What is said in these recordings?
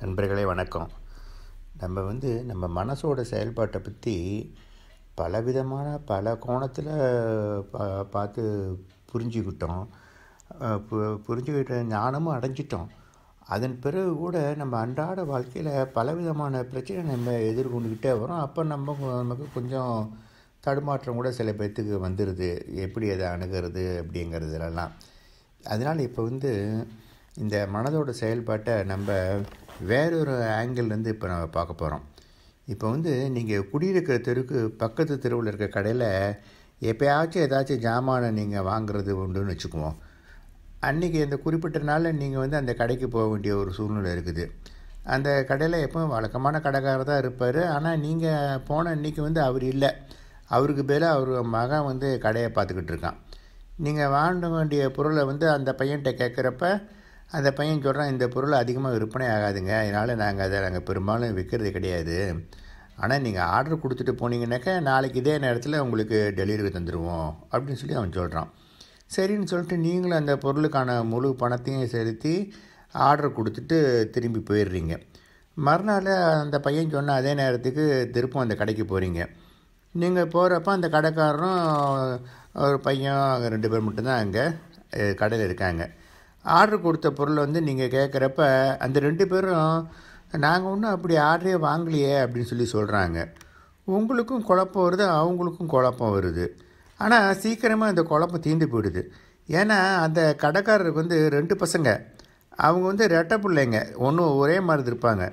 நண்பர்களே வணக்கம் நம்ம வந்து நம்ம மனசோட செயல்பாட்டை பற்றி பலவிதமான பல கோணத்தில் பா பார்த்து புரிஞ்சுக்கிட்டோம் பு புரிஞ்சுக்கிட்ட ஞானமும் அடைஞ்சிட்டோம் அதன் பிறகு கூட நம்ம அன்றாட வாழ்க்கையில் பலவிதமான பிரச்சனை நம்ம எதிர்கொண்டுக்கிட்டே வரோம் அப்போ நம்ம நமக்கு கொஞ்சம் தடுமாற்றம் கூட சில பேர்த்துக்கு வந்துடுது எப்படி அதை அணுகிறது அப்படிங்கிறதுலாம் அதனால் இப்போ வந்து இந்த மனதோட செயல்பாட்டை நம்ம வேறொரு ஆங்கிள்லேருந்து இப்போ நம்ம பார்க்க போகிறோம் இப்போ வந்து நீங்கள் குடியிருக்கிற தெருவுக்கு பக்கத்து தெருவில் இருக்கிற கடையில் எப்போயாச்சும் ஏதாச்சும் ஜாமானை நீங்கள் வாங்குறது உண்டுன்னு வச்சுக்குவோம் அன்றைக்கி அந்த குறிப்பிட்ட நாளில் நீங்கள் வந்து அந்த கடைக்கு போக வேண்டிய ஒரு சூழ்நிலை இருக்குது அந்த கடையில் எப்போவும் வழக்கமான கடைக்காரர் தான் இருப்பார் ஆனால் நீங்கள் போன அன்றைக்கி வந்து அவர் இல்லை அவருக்கு பேர் அவர் மகன் வந்து கடையை பார்த்துக்கிட்டு இருக்கான் நீங்கள் வாங்க வேண்டிய பொருளை வந்து அந்த பையன்கிட்ட கேட்குறப்ப அந்த பையன் சொல்கிறான் இந்த பொருள் அதிகமாக விற்பனை ஆகாதுங்க அதனால் நாங்கள் அதை நாங்கள் பெரும்பாலும் விற்கிறது கிடையாது ஆனால் நீங்கள் ஆர்டர் கொடுத்துட்டு போனீங்கன்னாக்கா நாளைக்கு இதே நேரத்தில் உங்களுக்கு டெலிவரி தந்துடுவோம் அப்படின்னு சொல்லி அவன் சொல்கிறான் சரின்னு சொல்லிட்டு நீங்களும் அந்த பொருளுக்கான முழு பணத்தையும் செலுத்தி ஆர்டர் கொடுத்துட்டு திரும்பி போயிடுறீங்க மறுநாள் அந்த பையன் சொன்ன அதே நேரத்துக்கு திருப்பம் அந்த கடைக்கு போகிறீங்க நீங்கள் போகிறப்ப அந்த கடைக்காரரும் ஒரு பையன் ரெண்டு பேர் மட்டும்தான் அங்கே கடையில் இருக்காங்க ஆர்டர் கொடுத்த பொருளை வந்து நீங்கள் கேட்குறப்ப அந்த ரெண்டு பேரும் நாங்கள் ஒன்றும் அப்படி ஆர்டரே வாங்கலையே அப்படின்னு சொல்லி சொல்கிறாங்க உங்களுக்கும் குழப்பம் வருது அவங்களுக்கும் குழப்பம் வருது ஆனால் சீக்கிரமாக அந்த குழப்பம் தீந்து போயிடுது ஏன்னா அந்த கடைக்காரருக்கு வந்து ரெண்டு பசங்க அவங்க வந்து ரெட்டை பிள்ளைங்க ஒன்றும் ஒரே மாதிரி இருப்பாங்க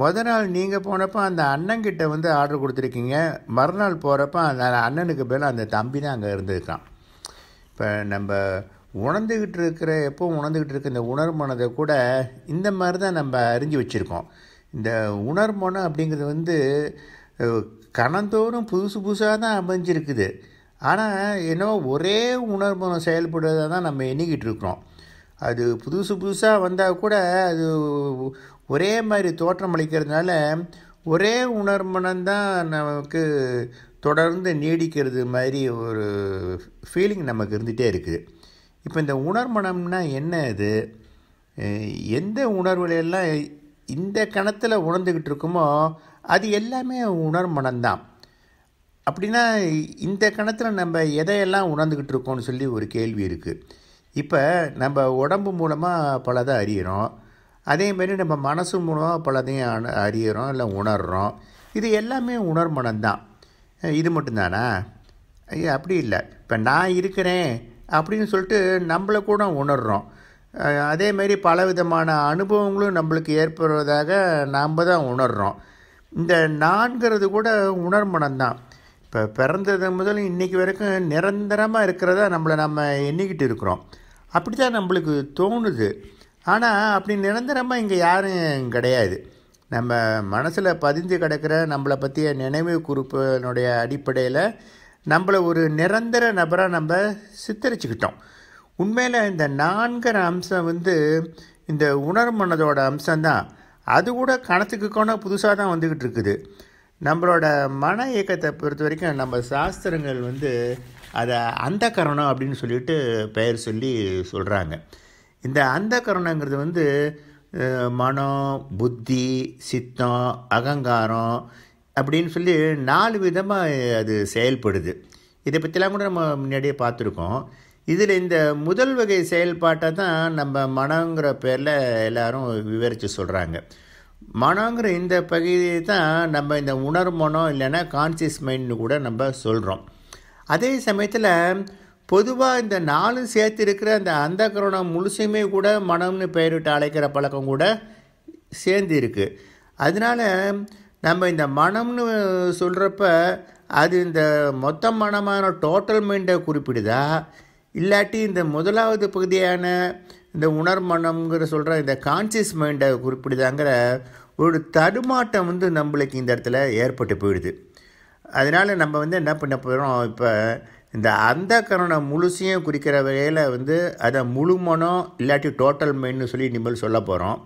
முத நாள் நீங்கள் போனப்போ அந்த அண்ணங்கிட்ட வந்து ஆர்டர் கொடுத்துருக்கீங்க மறுநாள் போகிறப்ப அந்த அண்ணனுக்கு பேர் அந்த தம்பி தான் அங்கே இருந்திருக்கான் இப்போ நம்ம உணர்ந்துக்கிட்டு இருக்கிற எப்போ உணர்ந்துக்கிட்டு இருக்கிற இந்த உணர்மனதை கூட இந்த மாதிரி தான் நம்ம அறிஞ்சு வச்சுருக்கோம் இந்த உணர்மனம் அப்படிங்கிறது வந்து கணந்தோறும் புதுசு புதுசாக தான் அமைஞ்சிருக்குது ஆனால் என்னவோ ஒரே உணர்மனம் செயல்படுறதை தான் நம்ம எண்ணிக்கிட்டு இருக்கிறோம் அது புதுசு புதுசாக வந்தால் கூட அது ஒரே மாதிரி தோற்றம் அளிக்கிறதுனால ஒரே உணர்மனம் தான் நமக்கு தொடர்ந்து நீடிக்கிறது மாதிரி ஒரு ஃபீலிங் நமக்கு இருந்துகிட்டே இருக்குது இப்போ இந்த உணர்மனம்னா என்ன இது எந்த உணர்வுலையெல்லாம் இந்த கணத்தில் உணர்ந்துக்கிட்டு இருக்குமோ அது எல்லாமே உணர்மனம்தான் அப்படின்னா இந்த கணத்தில் நம்ம எதையெல்லாம் உணர்ந்துக்கிட்டு இருக்கோம்னு சொல்லி ஒரு கேள்வி இருக்குது இப்போ நம்ம உடம்பு மூலமாக பலதை அறியிறோம் அதேமாரி நம்ம மனசு மூலமாக பலதையும் அறியிறோம் இல்லை உணர்கிறோம் இது எல்லாமே உணர்மனம்தான் இது மட்டும்தானா ஐயா அப்படி இல்லை இப்போ நான் இருக்கிறேன் அப்படின்னு சொல்லிட்டு நம்மளை கூட உணர்கிறோம் அதேமாரி விதமான அனுபவங்களும் நம்மளுக்கு ஏற்படுவதாக நாம் தான் உணர்கிறோம் இந்த நான்கிறது கூட உணர்மனம்தான் தான் இப்போ பிறந்தது முதல் இன்றைக்கி வரைக்கும் நிரந்தரமாக இருக்கிறதா நம்மளை நம்ம எண்ணிக்கிட்டு இருக்கிறோம் அப்படி தான் நம்மளுக்கு தோணுது ஆனால் அப்படி நிரந்தரமாக இங்கே யாரும் கிடையாது நம்ம மனசில் பதிஞ்சு கிடக்கிற நம்மளை பற்றிய நினைவு குறிப்பினுடைய அடிப்படையில் நம்மளை ஒரு நிரந்தர நபராக நம்ம சித்தரிச்சுக்கிட்டோம் உண்மையில் இந்த நான்கிற அம்சம் வந்து இந்த மனதோட அம்சம்தான் அது கூட கணத்துக்கு கோண புதுசாக தான் வந்துக்கிட்டு இருக்குது நம்மளோட மன இயக்கத்தை பொறுத்த வரைக்கும் நம்ம சாஸ்திரங்கள் வந்து அதை அந்த கரணம் அப்படின்னு சொல்லிட்டு பெயர் சொல்லி சொல்கிறாங்க இந்த அந்த கரணங்கிறது வந்து மனம் புத்தி சித்தம் அகங்காரம் அப்படின்னு சொல்லி நாலு விதமாக அது செயல்படுது இதை பற்றிலாம் கூட நம்ம முன்னாடியே பார்த்துருக்கோம் இதில் இந்த முதல் வகை செயல்பாட்டை தான் நம்ம மனங்கிற பேரில் எல்லாரும் விவரித்து சொல்கிறாங்க மனங்கிற இந்த பகுதியை தான் நம்ம இந்த உணர் மனம் இல்லைன்னா கான்சியஸ் மைண்ட்னு கூட நம்ம சொல்கிறோம் அதே சமயத்தில் பொதுவாக இந்த நாலு சேர்த்து இருக்கிற அந்த அந்த கரணம் முழுசுமே கூட மனம்னு பெயரிட்டு அழைக்கிற பழக்கம் கூட சேர்ந்து இருக்குது அதனால் நம்ம இந்த மனம்னு சொல்கிறப்ப அது இந்த மொத்த மனமான டோட்டல் மைண்டை குறிப்பிடுதா இல்லாட்டி இந்த முதலாவது பகுதியான இந்த உணர் மனம்ங்கிற சொல்கிற இந்த கான்சியஸ் மைண்டை குறிப்பிடுதாங்கிற ஒரு தடுமாட்டம் வந்து நம்மளுக்கு இந்த இடத்துல ஏற்பட்டு போயிடுது அதனால் நம்ம வந்து என்ன பண்ண போகிறோம் இப்போ இந்த அந்த கரணை முழுசையும் குறிக்கிற வகையில் வந்து அதை முழு மனம் இல்லாட்டி டோட்டல் மைண்ட்னு சொல்லி நம்ம சொல்ல போகிறோம்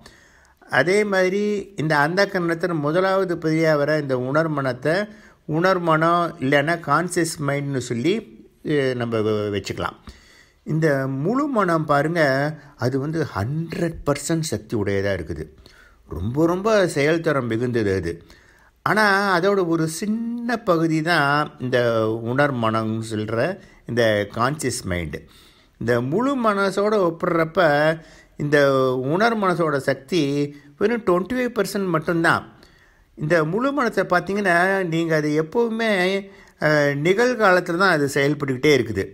அதே மாதிரி இந்த அந்த கண்ணத்தின் முதலாவது பதியாக வர இந்த உணர்மனத்தை உணர்மனம் இல்லைன்னா கான்சியஸ் மைண்ட்னு சொல்லி நம்ம வச்சுக்கலாம் இந்த முழு மனம் பாருங்கள் அது வந்து ஹண்ட்ரட் பர்சன்ட் சக்தி உடையதாக இருக்குது ரொம்ப ரொம்ப செயல்தரம் மிகுந்தது அது ஆனால் அதோட ஒரு சின்ன பகுதி தான் இந்த உணர் மனம் சொல்கிற இந்த கான்சியஸ் மைண்டு இந்த முழு மனசோடு ஒப்பிட்றப்ப இந்த உணர் மனசோட சக்தி வெறும் டுவெண்ட்டி ஃபைவ் பர்சன்ட் மட்டும்தான் இந்த முழு மனத்தை பார்த்திங்கன்னா நீங்கள் அது எப்போவுமே நிகழ்காலத்தில் தான் அது செயல்பட்டுக்கிட்டே இருக்குது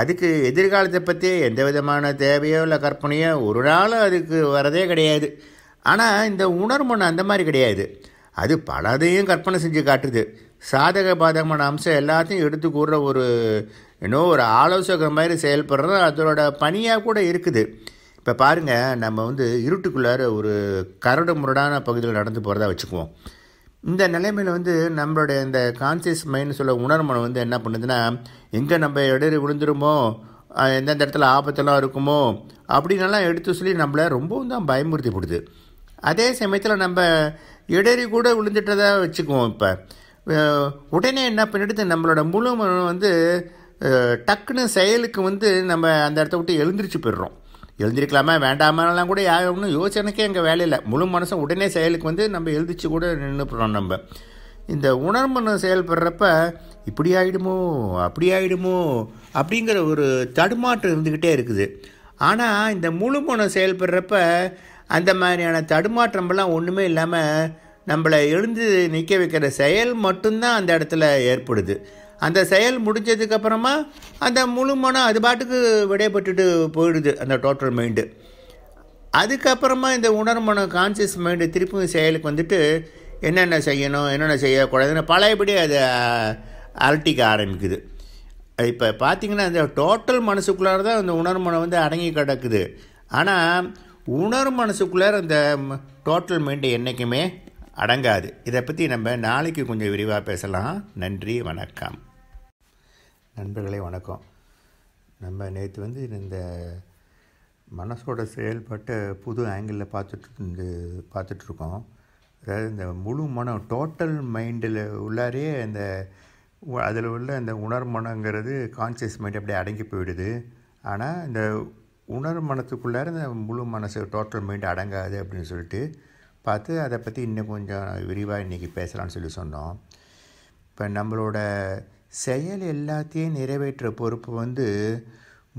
அதுக்கு எதிர்காலத்தை பற்றி எந்த விதமான தேவையோ இல்லை கற்பனையோ ஒரு நாள் அதுக்கு வரதே கிடையாது ஆனால் இந்த மனம் அந்த மாதிரி கிடையாது அது பலதையும் கற்பனை செஞ்சு காட்டுது சாதக பாதகமான அம்சம் எல்லாத்தையும் எடுத்து கூடுற ஒரு இன்னும் ஒரு ஆலோசகர் மாதிரி செயல்படுறது அதோட பணியாக கூட இருக்குது இப்போ பாருங்கள் நம்ம வந்து இருட்டுக்குள்ளார ஒரு கரடு முரடான பகுதியில் நடந்து போகிறதா வச்சுக்குவோம் இந்த நிலைமையில் வந்து நம்மளுடைய இந்த கான்சியஸ் மைண்ட் சொல்ல உணர்மனம் வந்து என்ன பண்ணுதுன்னா எங்கே நம்ம இடறி விழுந்துருமோ எந்தெந்த இடத்துல ஆபத்தெல்லாம் இருக்குமோ அப்படின்னலாம் எடுத்து சொல்லி நம்மளை ரொம்பவும் தான் பயமுறுத்திப்படுது அதே சமயத்தில் நம்ம இடறி கூட விழுந்துட்டதாக வச்சுக்குவோம் இப்போ உடனே என்ன பண்ணிட்டு நம்மளோட முழு வந்து டக்குன்னு செயலுக்கு வந்து நம்ம அந்த இடத்த விட்டு எழுந்திரிச்சு போயிடுறோம் எழுந்திருக்கலாமா வேண்டாமாலாம் கூட யாரும் ஒன்றும் யோசனைக்கே எங்கள் வேலையில் முழு மனசும் உடனே செயலுக்கு வந்து நம்ம எழுதிச்சு கூட போகிறோம் நம்ம இந்த உணர்மனம் செயல்படுறப்ப இப்படி ஆகிடுமோ அப்படி ஆகிடுமோ அப்படிங்கிற ஒரு தடுமாற்றம் இருந்துக்கிட்டே இருக்குது ஆனால் இந்த முழு மனம் செயல்படுறப்ப அந்த மாதிரியான தடுமாற்றம்லாம் ஒன்றுமே இல்லாமல் நம்மளை எழுந்து நிற்க வைக்கிற செயல் மட்டும்தான் அந்த இடத்துல ஏற்படுது அந்த செயல் முடிஞ்சதுக்கப்புறமா அந்த முழு மனம் அது பாட்டுக்கு விடைப்பட்டுட்டு போயிடுது அந்த டோட்டல் மைண்டு அதுக்கப்புறமா இந்த உணர்மனம் கான்சியஸ் மைண்டு திருப்பியும் செயலுக்கு வந்துட்டு என்னென்ன செய்யணும் என்னென்ன செய்யக்கூடாதுன்னு பழையபடி அது அரட்டிக்க ஆரம்பிக்குது இப்போ பார்த்திங்கன்னா இந்த டோட்டல் மனசுக்குள்ளார தான் அந்த உணர்மனம் வந்து அடங்கி கிடக்குது ஆனால் உணர் மனசுக்குள்ளார அந்த டோட்டல் மைண்டு என்றைக்குமே அடங்காது இதை பற்றி நம்ம நாளைக்கு கொஞ்சம் விரிவாக பேசலாம் நன்றி வணக்கம் நண்பர்களே வணக்கம் நம்ம நேற்று வந்து இந்த மனசோட செயல்பாட்டை புது ஆங்கிளில் பார்த்துட்டு இந்த பார்த்துட்ருக்கோம் அதாவது இந்த முழு மனம் டோட்டல் மைண்டில் உள்ளாரே அந்த அதில் உள்ள இந்த உணர்மனங்கிறது கான்சியஸ் மைண்ட் அப்படியே அடங்கி போயிடுது ஆனால் இந்த உணர் மனத்துக்குள்ளார இந்த முழு மனசு டோட்டல் மைண்ட் அடங்காது அப்படின்னு சொல்லிட்டு பார்த்து அதை பற்றி இன்னும் கொஞ்சம் விரிவாக இன்றைக்கி பேசலாம்னு சொல்லி சொன்னோம் இப்போ நம்மளோட செயல் எல்லாத்தையும் நிறைவேற்ற பொறுப்பு வந்து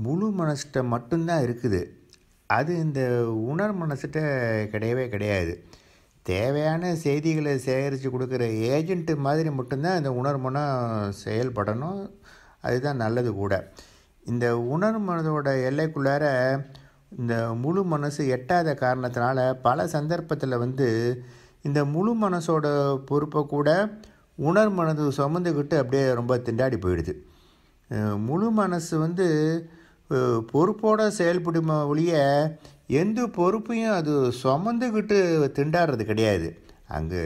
முழு மனசிட்ட மட்டும்தான் இருக்குது அது இந்த உணர் மனசிட்ட கிடையவே கிடையாது தேவையான செய்திகளை சேகரித்து கொடுக்குற ஏஜென்ட்டு மாதிரி மட்டும்தான் இந்த உணர்மனம் செயல்படணும் அதுதான் நல்லது கூட இந்த உணர் மனதோட எல்லைக்குள்ளார இந்த முழு மனசு எட்டாத காரணத்தினால பல சந்தர்ப்பத்தில் வந்து இந்த முழு மனசோட பொறுப்பை கூட உணர் மனது சுமந்துக்கிட்டு அப்படியே ரொம்ப திண்டாடி போயிடுது முழு மனசு வந்து பொறுப்போடு செயல்படும் ஒழிய எந்த பொறுப்பையும் அது சுமந்துக்கிட்டு திண்டாடுறது கிடையாது அங்கே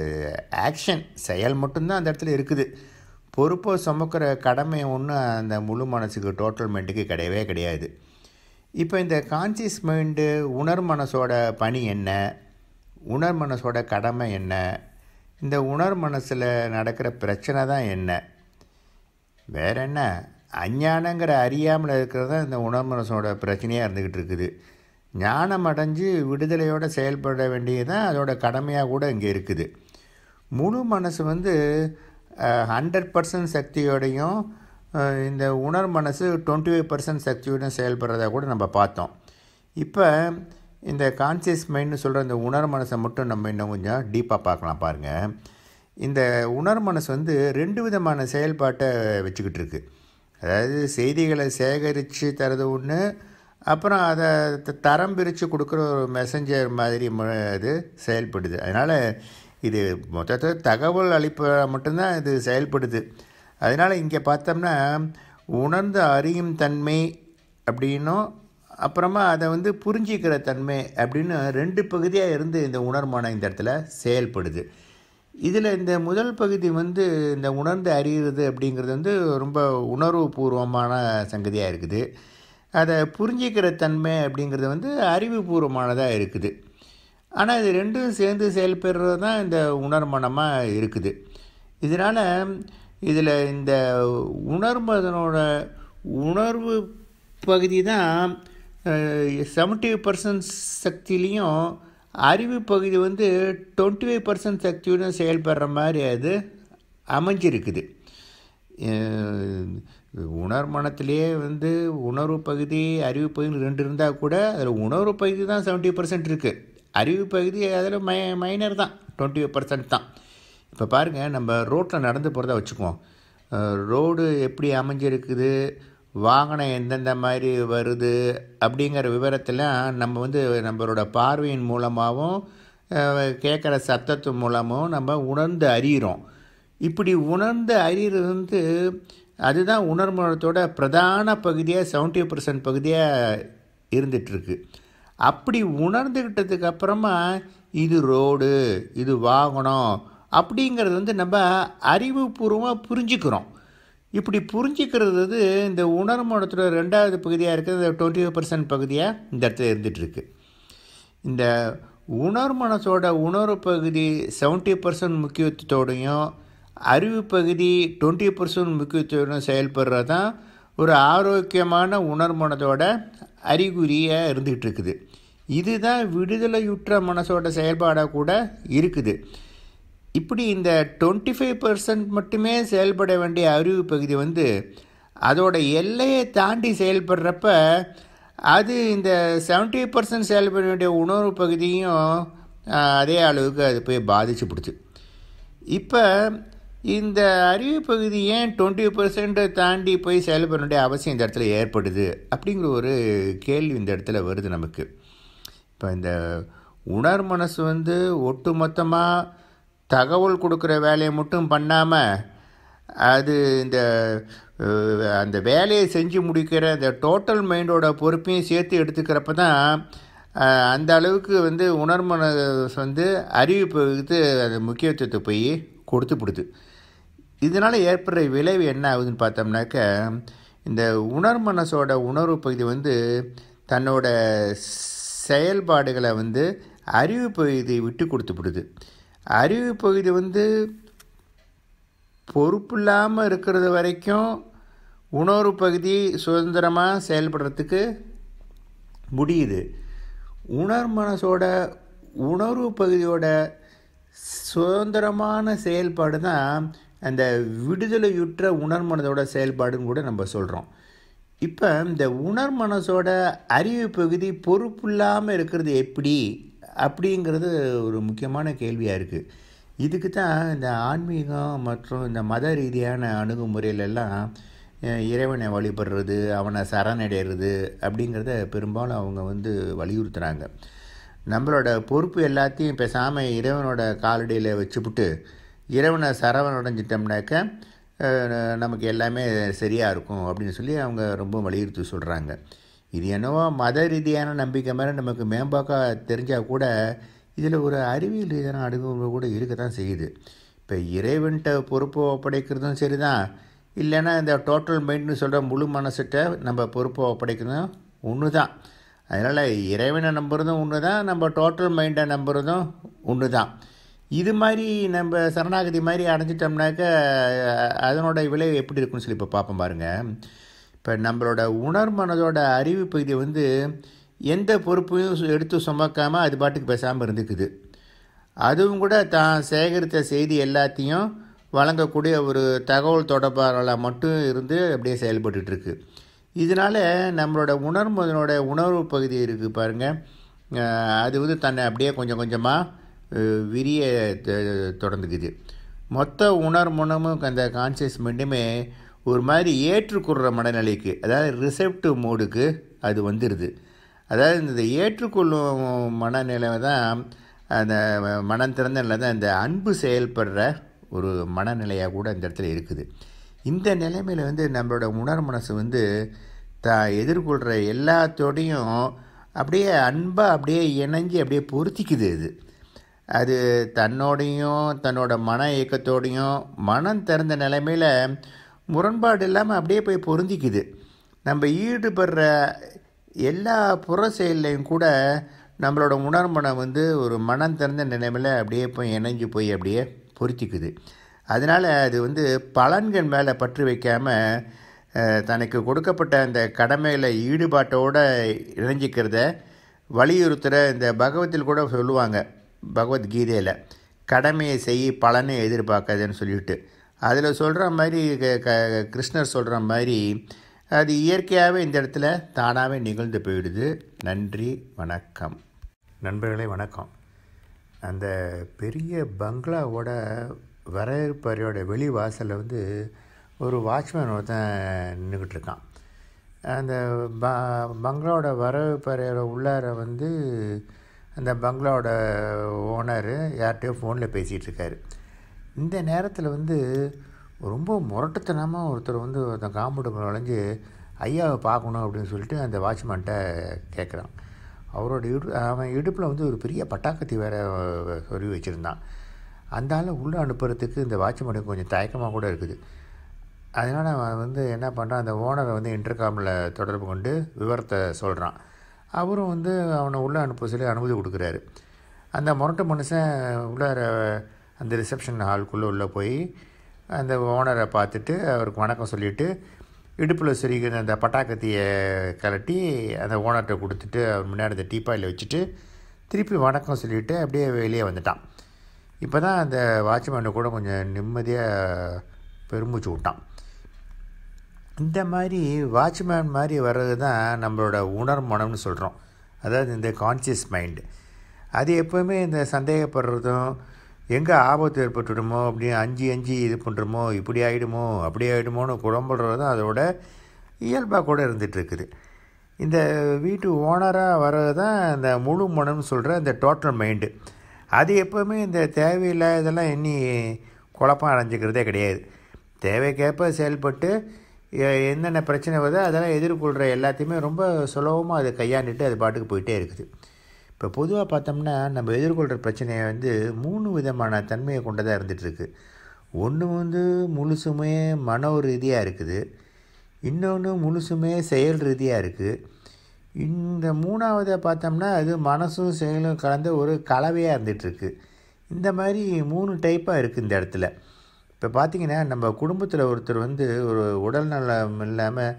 ஆக்ஷன் செயல் மட்டும்தான் அந்த இடத்துல இருக்குது பொறுப்பை சுமக்கிற கடமை ஒன்றும் அந்த முழு மனசுக்கு டோட்டல் மைண்டுக்கு கிடையவே கிடையாது இப்போ இந்த கான்சியஸ் மைண்டு உணர் மனசோட பணி என்ன உணர் மனசோட கடமை என்ன இந்த உணர் மனசில் நடக்கிற பிரச்சனை தான் என்ன வேற என்ன அஞ்ஞானங்கிற அறியாமல் இருக்கிறது தான் இந்த உணர் மனசோட பிரச்சனையாக இருந்துக்கிட்டு இருக்குது ஞானம் அடைஞ்சு விடுதலையோடு செயல்பட வேண்டியது தான் அதோட கடமையாக கூட இங்கே இருக்குது முழு மனசு வந்து ஹண்ட்ரட் பர்சன்ட் சக்தியோடையும் இந்த உணர் மனசு டுவெண்ட்டி ஃபைவ் பர்சன்ட் சக்தியோடையும் செயல்படுறதா கூட நம்ம பார்த்தோம் இப்போ இந்த கான்சியஸ் மைண்ட்னு சொல்கிற இந்த உணர் மனசை மட்டும் நம்ம இன்னும் கொஞ்சம் டீப்பாக பார்க்கலாம் பாருங்கள் இந்த உணர் மனசு வந்து ரெண்டு விதமான செயல்பாட்டை வச்சுக்கிட்டு இருக்குது அதாவது செய்திகளை சேகரித்து தரது ஒன்று அப்புறம் அதை தரம் பிரித்து கொடுக்குற ஒரு மெசஞ்சர் மாதிரி இது செயல்படுது அதனால் இது மொத்தத்தை தகவல் அளிப்ப மட்டும்தான் இது செயல்படுது அதனால் இங்கே பார்த்தோம்னா உணர்ந்து அறியும் தன்மை அப்படின்னும் அப்புறமா அதை வந்து புரிஞ்சிக்கிற தன்மை அப்படின்னு ரெண்டு பகுதியாக இருந்து இந்த உணர்மான இந்த இடத்துல செயல்படுது இதில் இந்த முதல் பகுதி வந்து இந்த உணர்ந்து அறிகிறது அப்படிங்கிறது வந்து ரொம்ப உணர்வு பூர்வமான சங்கதியாக இருக்குது அதை புரிஞ்சிக்கிற தன்மை அப்படிங்கிறது வந்து அறிவுபூர்வமானதாக இருக்குது ஆனால் இது ரெண்டும் சேர்ந்து செயல்படுறது தான் இந்த உணர்மனமாக இருக்குது இதனால் இதில் இந்த உணர்மதனோட உணர்வு பகுதி தான் செவன்ட்டி பர்சன்ட் சக்தியிலையும் அறிவு பகுதி வந்து டுவெண்ட்டி ஃபைவ் பர்சன்ட் சக்தியுடன் செயல்படுற மாதிரி அது அமைஞ்சிருக்குது உணர்மனத்திலேயே வந்து உணர்வு பகுதி அறிவு பகுதி ரெண்டு இருந்தால் கூட அதில் உணர்வு பகுதி தான் செவன்ட்டி பர்சன்ட் இருக்குது அறிவு பகுதி அதில் மை மைனர் தான் டுவெண்ட்டி ஃபைவ் பர்சன்ட் தான் இப்போ பாருங்கள் நம்ம ரோட்டில் நடந்து போகிறதா வச்சுக்குவோம் ரோடு எப்படி அமைஞ்சிருக்குது வாகனம் எந்தெந்த மாதிரி வருது அப்படிங்கிற விவரத்தெல்லாம் நம்ம வந்து நம்மளோட பார்வையின் மூலமாகவும் கேட்குற சத்தத்து மூலமும் நம்ம உணர்ந்து அறிகிறோம் இப்படி உணர்ந்து அறிகிறது வந்து அதுதான் உணர்முகத்தோட பிரதான பகுதியாக செவன்ட்டி பர்சன்ட் பகுதியாக இருந்துகிட்ருக்கு அப்படி உணர்ந்துக்கிட்டதுக்கு அப்புறமா இது ரோடு இது வாகனம் அப்படிங்கிறது வந்து நம்ம அறிவுபூர்வமாக புரிஞ்சுக்கிறோம் இப்படி புரிஞ்சிக்கிறது இந்த உணர்மனத்தோட ரெண்டாவது பகுதியாக இருக்கிறது டுவெண்ட்டி ஃபைவ் பர்சன்ட் பகுதியாக இந்த இடத்துல இருந்துகிட்ருக்கு இந்த உணர்மனசோட உணர்வு பகுதி செவன்ட்டி பர்சன்ட் முக்கியத்துவத்தோடையும் அறிவு பகுதி டுவெண்ட்டி பர்சன்ட் முக்கியத்துவம் செயல்படுறது தான் ஒரு ஆரோக்கியமான உணர்மனதோட அறிகுறியாக இருந்துகிட்டு இருக்குது இதுதான் விடுதலையுற்ற மனசோட செயல்பாடாக கூட இருக்குது இப்படி இந்த டுவெண்ட்டி ஃபைவ் பர்சன்ட் மட்டுமே செயல்பட வேண்டிய அறிவு பகுதி வந்து அதோட எல்லையை தாண்டி செயல்படுறப்ப அது இந்த செவன்ட்டி பர்சன்ட் செயல்பட வேண்டிய உணர்வு பகுதியும் அதே அளவுக்கு அது போய் பாதிச்சு பிடிச்சி இப்போ இந்த அறிவு பகுதி ஏன் டுவெண்ட்டி பர்சன்ட்டை தாண்டி போய் செயல்பட வேண்டிய அவசியம் இந்த இடத்துல ஏற்படுது அப்படிங்கிற ஒரு கேள்வி இந்த இடத்துல வருது நமக்கு இப்போ இந்த உணர் மனசு வந்து ஒட்டு மொத்தமாக தகவல் கொடுக்குற வேலையை மட்டும் பண்ணாமல் அது இந்த அந்த வேலையை செஞ்சு முடிக்கிற இந்த டோட்டல் மைண்டோட பொறுப்பையும் சேர்த்து எடுத்துக்கிறப்ப தான் அந்த அளவுக்கு வந்து உணர்மன வந்து அறிவிப்புக்கு அது முக்கியத்துவத்தை போய் கொடுத்து கொடுத்து இதனால் ஏற்படுற விளைவு என்ன ஆகுதுன்னு பார்த்தோம்னாக்க இந்த உணர்மனசோட உணர்வு பகுதி வந்து தன்னோட செயல்பாடுகளை வந்து அறிவு பகுதியை விட்டு கொடுத்து விடுது அறிவு பகுதி வந்து பொறுப்பு இல்லாமல் இருக்கிறது வரைக்கும் உணர்வு பகுதி சுதந்திரமாக செயல்படுறதுக்கு முடியுது உணர் மனசோட உணர்வு பகுதியோட சுதந்திரமான செயல்பாடு தான் அந்த விடுதலையுற்ற உணர் மனதோட செயல்பாடுன்னு கூட நம்ம சொல்கிறோம் இப்போ இந்த உணர் மனசோட அறிவு பகுதி பொறுப்பு இல்லாமல் இருக்கிறது எப்படி அப்படிங்கிறது ஒரு முக்கியமான கேள்வியாக இருக்குது இதுக்கு தான் இந்த ஆன்மீகம் மற்றும் இந்த மத ரீதியான அணுகுமுறையிலெல்லாம் இறைவனை வழிபடுறது அவனை சரணடைகிறது அப்படிங்கிறத பெரும்பாலும் அவங்க வந்து வலியுறுத்துகிறாங்க நம்மளோட பொறுப்பு எல்லாத்தையும் பேசாமல் இறைவனோட காலடியில் வச்சுப்புட்டு இறைவனை சரவணடைஞ்சிட்டோம்னாக்க நமக்கு எல்லாமே சரியாக இருக்கும் அப்படின்னு சொல்லி அவங்க ரொம்ப வலியுறுத்தி சொல்கிறாங்க இது என்னவோ மத ரீதியான நம்பிக்கை மேலே நமக்கு மேம்பாக்க தெரிஞ்சால் கூட இதில் ஒரு அறிவியல் ரீதியான அணுகுமுறை கூட இருக்க தான் செய்யுது இப்போ இறைவன்கிட்ட பொறுப்பு ஒப்படைக்கிறதும் சரி தான் இல்லைன்னா இந்த டோட்டல் மைண்ட்னு சொல்கிற முழு மனசிட்ட நம்ம பொறுப்பை ஒப்படைக்கிறதும் ஒன்று தான் அதனால் இறைவனை நம்புறதும் ஒன்று தான் நம்ம டோட்டல் மைண்டை நம்புறதும் ஒன்று தான் இது மாதிரி நம்ம சரணாகதி மாதிரி அடைஞ்சிட்டோம்னாக்க அதனோட விளைவு எப்படி இருக்குன்னு சொல்லி இப்போ பார்ப்போம் பாருங்கள் இப்போ நம்மளோட உணர் மனதோட அறிவு பகுதி வந்து எந்த பொறுப்பையும் எடுத்து சுமக்காமல் அது பாட்டுக்கு பேசாமல் இருந்துக்குது அதுவும் கூட தான் சேகரித்த செய்தி எல்லாத்தையும் வழங்கக்கூடிய ஒரு தகவல் தொடர்பாளர்களாக மட்டும் இருந்து அப்படியே செயல்பட்டுருக்கு இதனால் நம்மளோட உணர்மதனோட உணர்வு பகுதி இருக்குது பாருங்கள் அது வந்து தன்னை அப்படியே கொஞ்சம் கொஞ்சமாக விரிய தொடர்ந்துக்குது மொத்த உணர்முனமும் அந்த கான்சியஸ் மைண்டுமே ஒரு மாதிரி ஏற்றுக்கொள்கிற மனநிலைக்கு அதாவது ரிசெப்டிவ் மோடுக்கு அது வந்துடுது அதாவது இந்த ஏற்றுக்கொள்ளும் மனநிலை தான் அந்த மனம் திறந்த நிலை தான் இந்த அன்பு செயல்படுற ஒரு மனநிலையாக கூட இந்த இடத்துல இருக்குது இந்த நிலைமையில் வந்து நம்மளோட உணர் மனசு வந்து தான் எதிர்கொள்கிற எல்லாத்தோடையும் அப்படியே அன்பாக அப்படியே இணைஞ்சு அப்படியே பொருத்திக்குது இது அது தன்னோடையும் தன்னோட மன இயக்கத்தோடையும் மனம் திறந்த நிலைமையில் முரண்பாடு இல்லாமல் அப்படியே போய் பொருந்திக்குது நம்ம ஈடுபடுற எல்லா புற செயல்லையும் கூட நம்மளோட உணர்மனை வந்து ஒரு மனம் திறந்த நிலைமையில் அப்படியே போய் இணைஞ்சு போய் அப்படியே பொருத்திக்குது அதனால் அது வந்து பலன்கள் மேலே பற்று வைக்காமல் தனக்கு கொடுக்கப்பட்ட அந்த கடமையில் ஈடுபாட்டோடு இணைஞ்சிக்கிறத வலியுறுத்துகிற இந்த பகவத்தில் கூட சொல்லுவாங்க பகவத்கீதையில் கடமையை செய்ய பலனை எதிர்பார்க்காதுன்னு சொல்லிட்டு அதில் சொல்கிற மாதிரி க கிருஷ்ணர் சொல்கிற மாதிரி அது இயற்கையாகவே இந்த இடத்துல தானாகவே நிகழ்ந்து போயிடுது நன்றி வணக்கம் நண்பர்களே வணக்கம் அந்த பெரிய பங்களாவோட வரவேற்பறையோட வெளி வாசலில் வந்து ஒரு வாட்ச்மேன் ஒருத்தன் நின்றுக்கிட்டு இருக்கான் அந்த ப பங்களாவோட வரவேற்பறையோட உள்ளார வந்து அந்த பங்களாவோட ஓனர் யார்கிட்டயோ ஃபோனில் பேசிகிட்டு இருக்காரு இந்த நேரத்தில் வந்து ரொம்ப முரட்டுத்தனமாக ஒருத்தர் வந்து அந்த காம்பவுண்டுக்குள்ள வளைஞ்சு ஐயாவை பார்க்கணும் அப்படின்னு சொல்லிட்டு அந்த வாட்ச்மேன்ட்ட கேட்குறான் அவரோட இடு அவன் இடுப்பில் வந்து ஒரு பெரிய பட்டாக்கத்தி வேறு சொல்லி வச்சுருந்தான் அந்த ஆள் உள்ளே அனுப்புறதுக்கு இந்த வாட்ச்மேனுக்கு கொஞ்சம் தயக்கமாக கூட இருக்குது அதனால் அவன் வந்து என்ன பண்ணுறான் அந்த ஓனரை வந்து இன்டர்காமில் தொடர்பு கொண்டு விவரத்தை சொல்கிறான் அவரும் வந்து அவனை உள்ளே அனுப்ப சொல்லி அனுமதி கொடுக்குறாரு அந்த முரட்டு மனுஷன் உள்ளார அந்த ரிசப்ஷன் ஹால்குள்ளே உள்ளே போய் அந்த ஓனரை பார்த்துட்டு அவருக்கு வணக்கம் சொல்லிவிட்டு இடுப்பில் சொருகிற அந்த பட்டாக்கத்தியை கலட்டி அந்த ஓனர்கிட்ட கொடுத்துட்டு அவர் முன்னாடி அந்த டீப்பாயில் வச்சுட்டு திருப்பி வணக்கம் சொல்லிவிட்டு அப்படியே வெளியே வந்துட்டான் இப்போ தான் அந்த வாட்ச்மேனு கூட கொஞ்சம் நிம்மதியாக பெருமூச்சு விட்டான் இந்த மாதிரி வாட்ச்மேன் மாதிரி வர்றது தான் நம்மளோட உணர் மனம்னு சொல்கிறோம் அதாவது இந்த கான்சியஸ் மைண்டு அது எப்போவுமே இந்த சந்தேகப்படுறதும் எங்கே ஆபத்து ஏற்பட்டுடுமோ அப்படின்னு அஞ்சு அஞ்சு இது பண்ணுறமோ இப்படி ஆகிடுமோ அப்படி ஆகிடுமோன்னு குழம்புறது அதோட இயல்பாக கூட இருந்துகிட்ருக்குது இந்த வீட்டு ஓனராக வர்றது தான் இந்த முழு மனம்னு சொல்கிற இந்த டோட்டல் மைண்டு அது எப்போவுமே இந்த தேவையில்லாதெல்லாம் எண்ணி குழப்பம் அடைஞ்சிக்கிறதே கிடையாது தேவைக்கேற்ப செயல்பட்டு என்னென்ன பிரச்சனை வருதோ அதெல்லாம் எதிர்கொள்கிற எல்லாத்தையுமே ரொம்ப சுலபமாக அதை கையாண்டுட்டு அது பாட்டுக்கு போயிட்டே இருக்குது இப்போ பொதுவாக பார்த்தோம்னா நம்ம எதிர்கொள்கிற பிரச்சனையை வந்து மூணு விதமான தன்மையை கொண்டதாக இருந்துகிட்ருக்கு ஒன்று வந்து முழுசுமே மன ரீதியாக இருக்குது இன்னொன்று முழுசுமே செயல் ரீதியாக இருக்குது இந்த மூணாவதை பார்த்தோம்னா அது மனசும் செயலும் கலந்த ஒரு கலவையாக இருந்துகிட்ருக்கு இந்த மாதிரி மூணு டைப்பாக இருக்குது இந்த இடத்துல இப்போ பார்த்திங்கன்னா நம்ம குடும்பத்தில் ஒருத்தர் வந்து ஒரு உடல் நலம் இல்லாமல்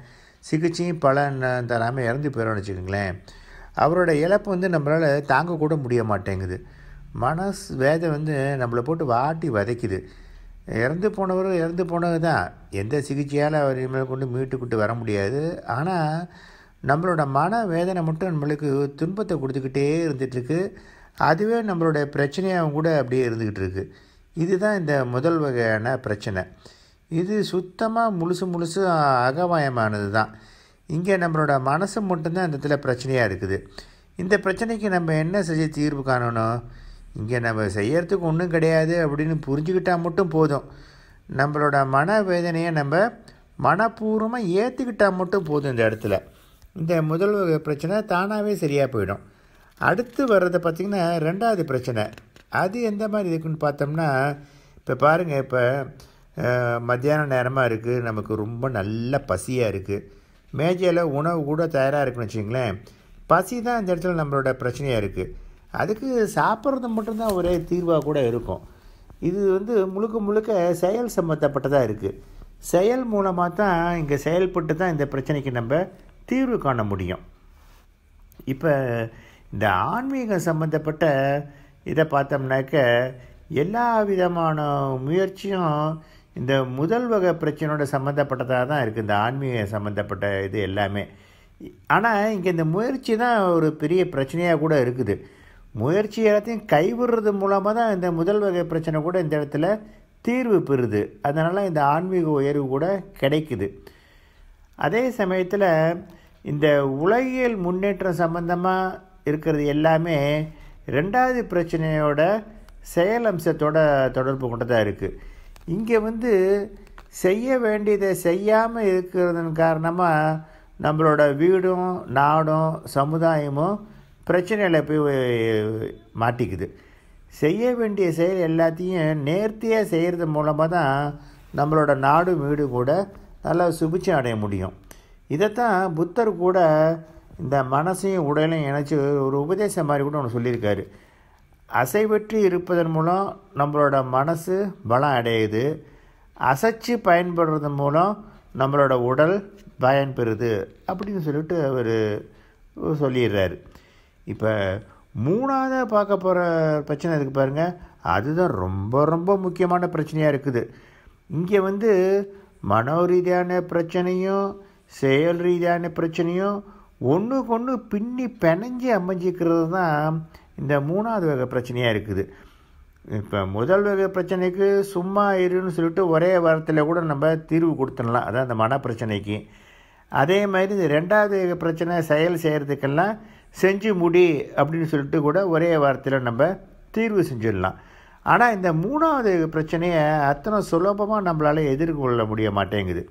சிகிச்சையும் பலன் தராமல் இறந்து போயிடும்னு வச்சுக்கோங்களேன் அவரோட இழப்பு வந்து நம்மளால் தாங்கக்கூட முடிய மாட்டேங்குது மனஸ் வேதை வந்து நம்மளை போட்டு வாட்டி வதைக்குது இறந்து போனவரும் இறந்து போனவர் தான் எந்த சிகிச்சையால் அவர் இனிமேல் கொண்டு மீட்டுக்கிட்டு வர முடியாது ஆனால் நம்மளோட மன வேதனை மட்டும் நம்மளுக்கு துன்பத்தை கொடுத்துக்கிட்டே இருந்துகிட்ருக்கு அதுவே நம்மளோட பிரச்சனையாகவும் கூட அப்படியே இருந்துக்கிட்டு இருக்குது இதுதான் இந்த முதல் வகையான பிரச்சனை இது சுத்தமாக முழுசு முழுசு அகவாயமானது தான் இங்கே நம்மளோட மனசு மட்டும்தான் இந்த இடத்துல பிரச்சனையாக இருக்குது இந்த பிரச்சனைக்கு நம்ம என்ன செஞ்சு தீர்வு காணணும் இங்கே நம்ம செய்யறதுக்கு ஒன்றும் கிடையாது அப்படின்னு புரிஞ்சுக்கிட்டால் மட்டும் போதும் நம்மளோட மனவேதனையை நம்ம மனப்பூர்வமாக ஏற்றுக்கிட்டால் மட்டும் போதும் இந்த இடத்துல இந்த முதல் பிரச்சனை தானாகவே சரியாக போயிடும் அடுத்து வர்றதை பார்த்திங்கன்னா ரெண்டாவது பிரச்சனை அது எந்த மாதிரி இருக்குன்னு பார்த்தோம்னா இப்போ பாருங்கள் இப்போ மத்தியான நேரமாக இருக்குது நமக்கு ரொம்ப நல்ல பசியாக இருக்குது மேஜையில் உணவு கூட தயாராக இருக்குன்னு வச்சுங்களேன் பசி தான் இந்த இடத்துல நம்மளோட பிரச்சனையாக இருக்குது அதுக்கு சாப்பிட்றது மட்டும்தான் ஒரே தீர்வாக கூட இருக்கும் இது வந்து முழுக்க முழுக்க செயல் சம்மந்தப்பட்டதாக இருக்குது செயல் மூலமாக தான் இங்கே செயல்பட்டு தான் இந்த பிரச்சனைக்கு நம்ம தீர்வு காண முடியும் இப்போ இந்த ஆன்மீகம் சம்மந்தப்பட்ட இதை பார்த்தோம்னாக்க எல்லா விதமான முயற்சியும் இந்த முதல் வகை பிரச்சனையோட சம்மந்தப்பட்டதாக தான் இருக்குது இந்த ஆன்மீக சம்மந்தப்பட்ட இது எல்லாமே ஆனால் இங்கே இந்த முயற்சி தான் ஒரு பெரிய பிரச்சனையாக கூட இருக்குது முயற்சி எல்லாத்தையும் கைவிடுறது மூலமாக தான் இந்த முதல் வகை பிரச்சனை கூட இந்த இடத்துல தீர்வு பெறுது அதனால் இந்த ஆன்மீக உயர்வு கூட கிடைக்குது அதே சமயத்தில் இந்த உலகியல் முன்னேற்றம் சம்பந்தமாக இருக்கிறது எல்லாமே ரெண்டாவது பிரச்சனையோட செயல் அம்சத்தோட தொடர்பு கொண்டதாக இருக்குது இங்கே வந்து செய்ய வேண்டியதை செய்யாமல் இருக்கிறதன் காரணமாக நம்மளோட வீடும் நாடும் சமுதாயமும் பிரச்சனையில் போய் மாட்டிக்குது செய்ய வேண்டிய செயல் எல்லாத்தையும் நேர்த்தியாக செய்கிறது மூலமாக தான் நம்மளோட நாடு வீடு கூட நல்லா சுபிச்சம் அடைய முடியும் இதைத்தான் புத்தர் கூட இந்த மனசையும் உடலையும் இணைச்சி ஒரு உபதேசம் மாதிரி கூட ஒன்று சொல்லியிருக்காரு அசைவற்றி இருப்பதன் மூலம் நம்மளோட மனசு பலம் அடையுது அசைச்சு பயன்படுறதன் மூலம் நம்மளோட உடல் பயன்பெறுது அப்படின்னு சொல்லிட்டு அவர் சொல்லிடுறாரு இப்போ மூணாவது பார்க்க போகிற பிரச்சனை இருக்குது பாருங்கள் அதுதான் ரொம்ப ரொம்ப முக்கியமான பிரச்சனையாக இருக்குது இங்கே வந்து மனோ ரீதியான பிரச்சனையும் செயல் ரீதியான பிரச்சனையும் ஒன்று கொன்று பின்னி பிணைஞ்சி அமைஞ்சிக்கிறது தான் இந்த மூணாவது வகை பிரச்சனையாக இருக்குது இப்போ முதல் வகை பிரச்சனைக்கு சும்மா இருன்னு சொல்லிட்டு ஒரே வாரத்தில் கூட நம்ம தீர்வு கொடுத்துடலாம் அதான் அந்த மன பிரச்சனைக்கு அதே மாதிரி இந்த ரெண்டாவது வகை பிரச்சனை செயல் செய்கிறதுக்கெல்லாம் செஞ்சு முடி அப்படின்னு சொல்லிட்டு கூட ஒரே வாரத்தில் நம்ம தீர்வு செஞ்சிடலாம் ஆனால் இந்த மூணாவது பிரச்சனையை அத்தனை சுலபமாக நம்மளால் எதிர்கொள்ள முடிய மாட்டேங்குது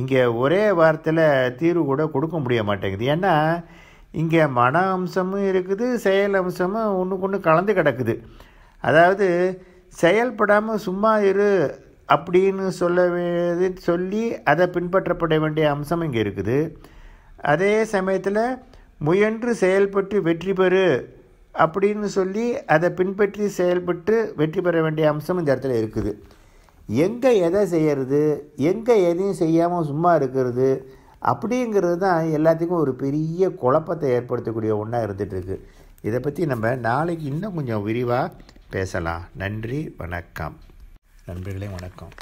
இங்கே ஒரே வாரத்தில் தீர்வு கூட கொடுக்க முடிய மாட்டேங்குது ஏன்னா இங்கே மன அம்சமும் இருக்குது செயல் அம்சமும் ஒன்று கொண்டு கலந்து கிடக்குது அதாவது செயல்படாமல் சும்மா இரு அப்படின்னு சொல்ல சொல்லி அதை பின்பற்றப்பட வேண்டிய அம்சம் இங்கே இருக்குது அதே சமயத்தில் முயன்று செயல்பட்டு வெற்றி பெறு அப்படின்னு சொல்லி அதை பின்பற்றி செயல்பட்டு வெற்றி பெற வேண்டிய அம்சம் இந்த இடத்துல இருக்குது எங்கே எதை செய்கிறது எங்கே எதையும் செய்யாமல் சும்மா இருக்கிறது அப்படிங்கிறது தான் எல்லாத்துக்கும் ஒரு பெரிய குழப்பத்தை ஏற்படுத்தக்கூடிய ஒன்றாக இருந்துகிட்ருக்கு இதை பற்றி நம்ம நாளைக்கு இன்னும் கொஞ்சம் விரிவாக பேசலாம் நன்றி வணக்கம் நண்பர்களே வணக்கம்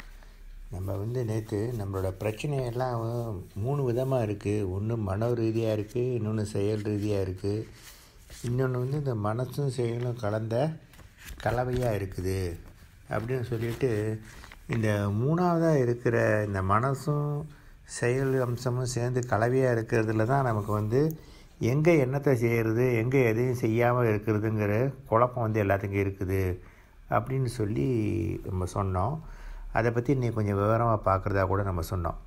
நம்ம வந்து நேற்று நம்மளோட பிரச்சனையெல்லாம் மூணு விதமாக இருக்குது ஒன்று மன ரீதியாக இருக்குது இன்னொன்று செயல் ரீதியாக இருக்குது இன்னொன்று வந்து இந்த மனசும் செயலும் கலந்த கலவையாக இருக்குது அப்படின்னு சொல்லிட்டு இந்த மூணாவதாக இருக்கிற இந்த மனசும் செயல் அம்சமும் சேர்ந்து கலவையாக இருக்கிறதுல தான் நமக்கு வந்து எங்கே என்னத்தை செய்கிறது எங்கே எதையும் செய்யாமல் இருக்கிறதுங்கிற குழப்பம் வந்து எல்லாத்துக்கும் இருக்குது அப்படின்னு சொல்லி நம்ம சொன்னோம் அதை பற்றி இன்றைக்கி கொஞ்சம் விவரமாக பார்க்குறதா கூட நம்ம சொன்னோம்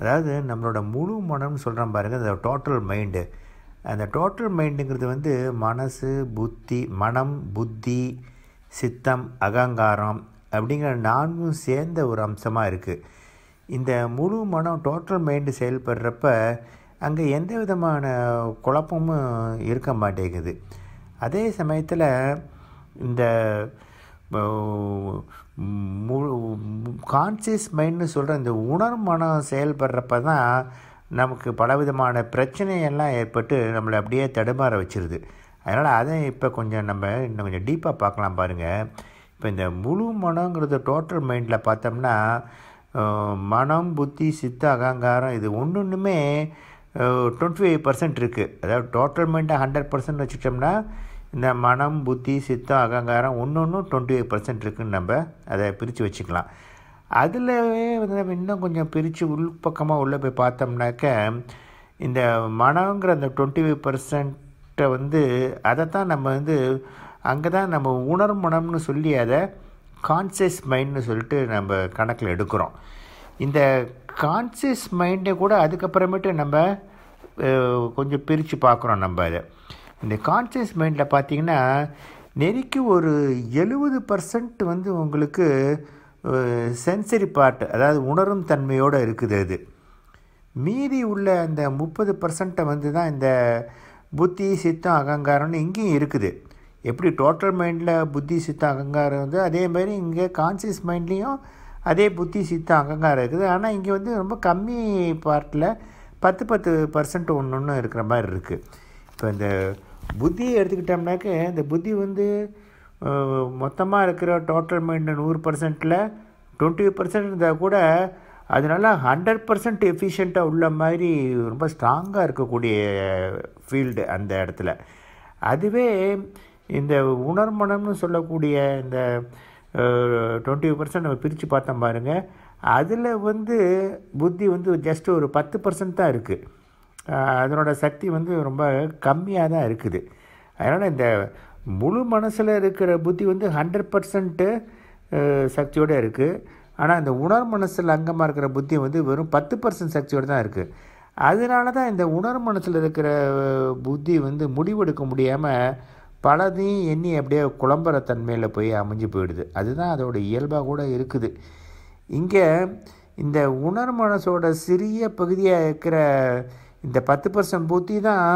அதாவது நம்மளோட முழு மனம்னு சொல்கிறோம் பாருங்கள் அந்த டோட்டல் மைண்டு அந்த டோட்டல் மைண்டுங்கிறது வந்து மனசு புத்தி மனம் புத்தி சித்தம் அகங்காரம் அப்படிங்கிற நான்கும் சேர்ந்த ஒரு அம்சமாக இருக்குது இந்த முழு மனம் டோட்டல் மைண்டு செயல்படுறப்ப அங்கே எந்த விதமான குழப்பமும் இருக்க மாட்டேங்குது அதே சமயத்தில் இந்த முழு கான்சியஸ் மைண்ட்னு சொல்கிற இந்த உணர் மனம் செயல்படுறப்ப தான் நமக்கு பலவிதமான பிரச்சனையெல்லாம் ஏற்பட்டு நம்மளை அப்படியே தடுமாற வச்சிருது அதனால் அதை இப்போ கொஞ்சம் நம்ம இன்னும் கொஞ்சம் டீப்பாக பார்க்கலாம் பாருங்கள் இப்போ இந்த முழு மனங்கிறது டோட்டல் மைண்டில் பார்த்தோம்னா மனம் புத்தி சித்த அகங்காரம் இது ஒன்று ஒன்றுமே டுவெண்ட்டி ஃபைவ் பர்சன்ட் இருக்குது அதாவது டோட்டல் மைண்டாக ஹண்ட்ரட் பர்சன்ட் வச்சுட்டோம்னா இந்த மனம் புத்தி சித்தம் அகங்காரம் ஒன்று ஒன்றும் டுவெண்ட்டி ஃபைவ் பர்சன்ட் இருக்குதுன்னு நம்ம அதை பிரித்து வச்சுக்கலாம் அதிலவே வந்து நம்ம இன்னும் கொஞ்சம் பிரித்து உள்பக்கமாக உள்ளே போய் பார்த்தோம்னாக்க இந்த மனங்கிற அந்த டுவெண்ட்டி ஃபைவ் பர்சன்ட்டை வந்து அதை தான் நம்ம வந்து அங்கே தான் நம்ம மனம்னு சொல்லி அதை கான்சியஸ் மைண்ட்னு சொல்லிட்டு நம்ம கணக்கில் எடுக்கிறோம் இந்த கான்சியஸ் மைண்டை கூட அதுக்கப்புறமேட்டு நம்ம கொஞ்சம் பிரித்து பார்க்குறோம் நம்ம அதை இந்த கான்சியஸ் மைண்டில் பார்த்திங்கன்னா நெறிக்கு ஒரு எழுபது பர்சன்ட் வந்து உங்களுக்கு சென்சரி பார்ட் அதாவது உணரும் தன்மையோடு இருக்குது அது மீதி உள்ள அந்த முப்பது பர்சண்ட்டை வந்து தான் இந்த புத்தி சித்தம் அகங்காரம்னு இங்கேயும் இருக்குது எப்படி டோட்டல் மைண்டில் புத்தி சித்த அகங்காரம் வந்து மாதிரி இங்கே கான்சியஸ் மைண்ட்லேயும் அதே புத்தி சித்த அகங்காரம் இருக்குது ஆனால் இங்கே வந்து ரொம்ப கம்மி பார்ட்டில் பத்து பத்து பர்சன்ட் ஒன்று ஒன்று இருக்கிற மாதிரி இருக்குது இப்போ இந்த புத்தியை எடுத்துக்கிட்டோம்னாக்க இந்த புத்தி வந்து மொத்தமாக இருக்கிற டோட்டல் மைண்டு நூறு பர்சன்ட்டில் டுவெண்ட்டி பர்சன்ட் இருந்தால் கூட அதனால ஹண்ட்ரட் பர்சன்ட் எஃபிஷியண்ட்டாக உள்ள மாதிரி ரொம்ப ஸ்ட்ராங்காக இருக்கக்கூடிய ஃபீல்டு அந்த இடத்துல அதுவே இந்த உணர்மனம்னு சொல்லக்கூடிய இந்த டுவெண்ட்டி பர்சன்ட் நம்ம பிரித்து பார்த்தோம் பாருங்கள் அதில் வந்து புத்தி வந்து ஜஸ்ட் ஒரு பத்து பர்சன்ட் தான் இருக்குது அதனோட சக்தி வந்து ரொம்ப கம்மியாக தான் இருக்குது அதனால் இந்த முழு மனசில் இருக்கிற புத்தி வந்து ஹண்ட்ரட் பர்சன்ட்டு சக்தியோடு இருக்குது ஆனால் இந்த உணர் மனசில் அங்கமாக இருக்கிற புத்தி வந்து வெறும் பத்து பர்சன்ட் சக்தியோடு தான் இருக்குது அதனால தான் இந்த உணர் மனசில் இருக்கிற புத்தி வந்து முடிவெடுக்க முடியாமல் பலதையும் எண்ணி அப்படியே குழம்புற தன்மையில் போய் அமைஞ்சு போயிடுது அதுதான் அதோட இயல்பாக கூட இருக்குது இங்கே இந்த உணர் மனசோட சிறிய பகுதியாக இருக்கிற இந்த பத்து பர்சன்ட் புத்தி தான்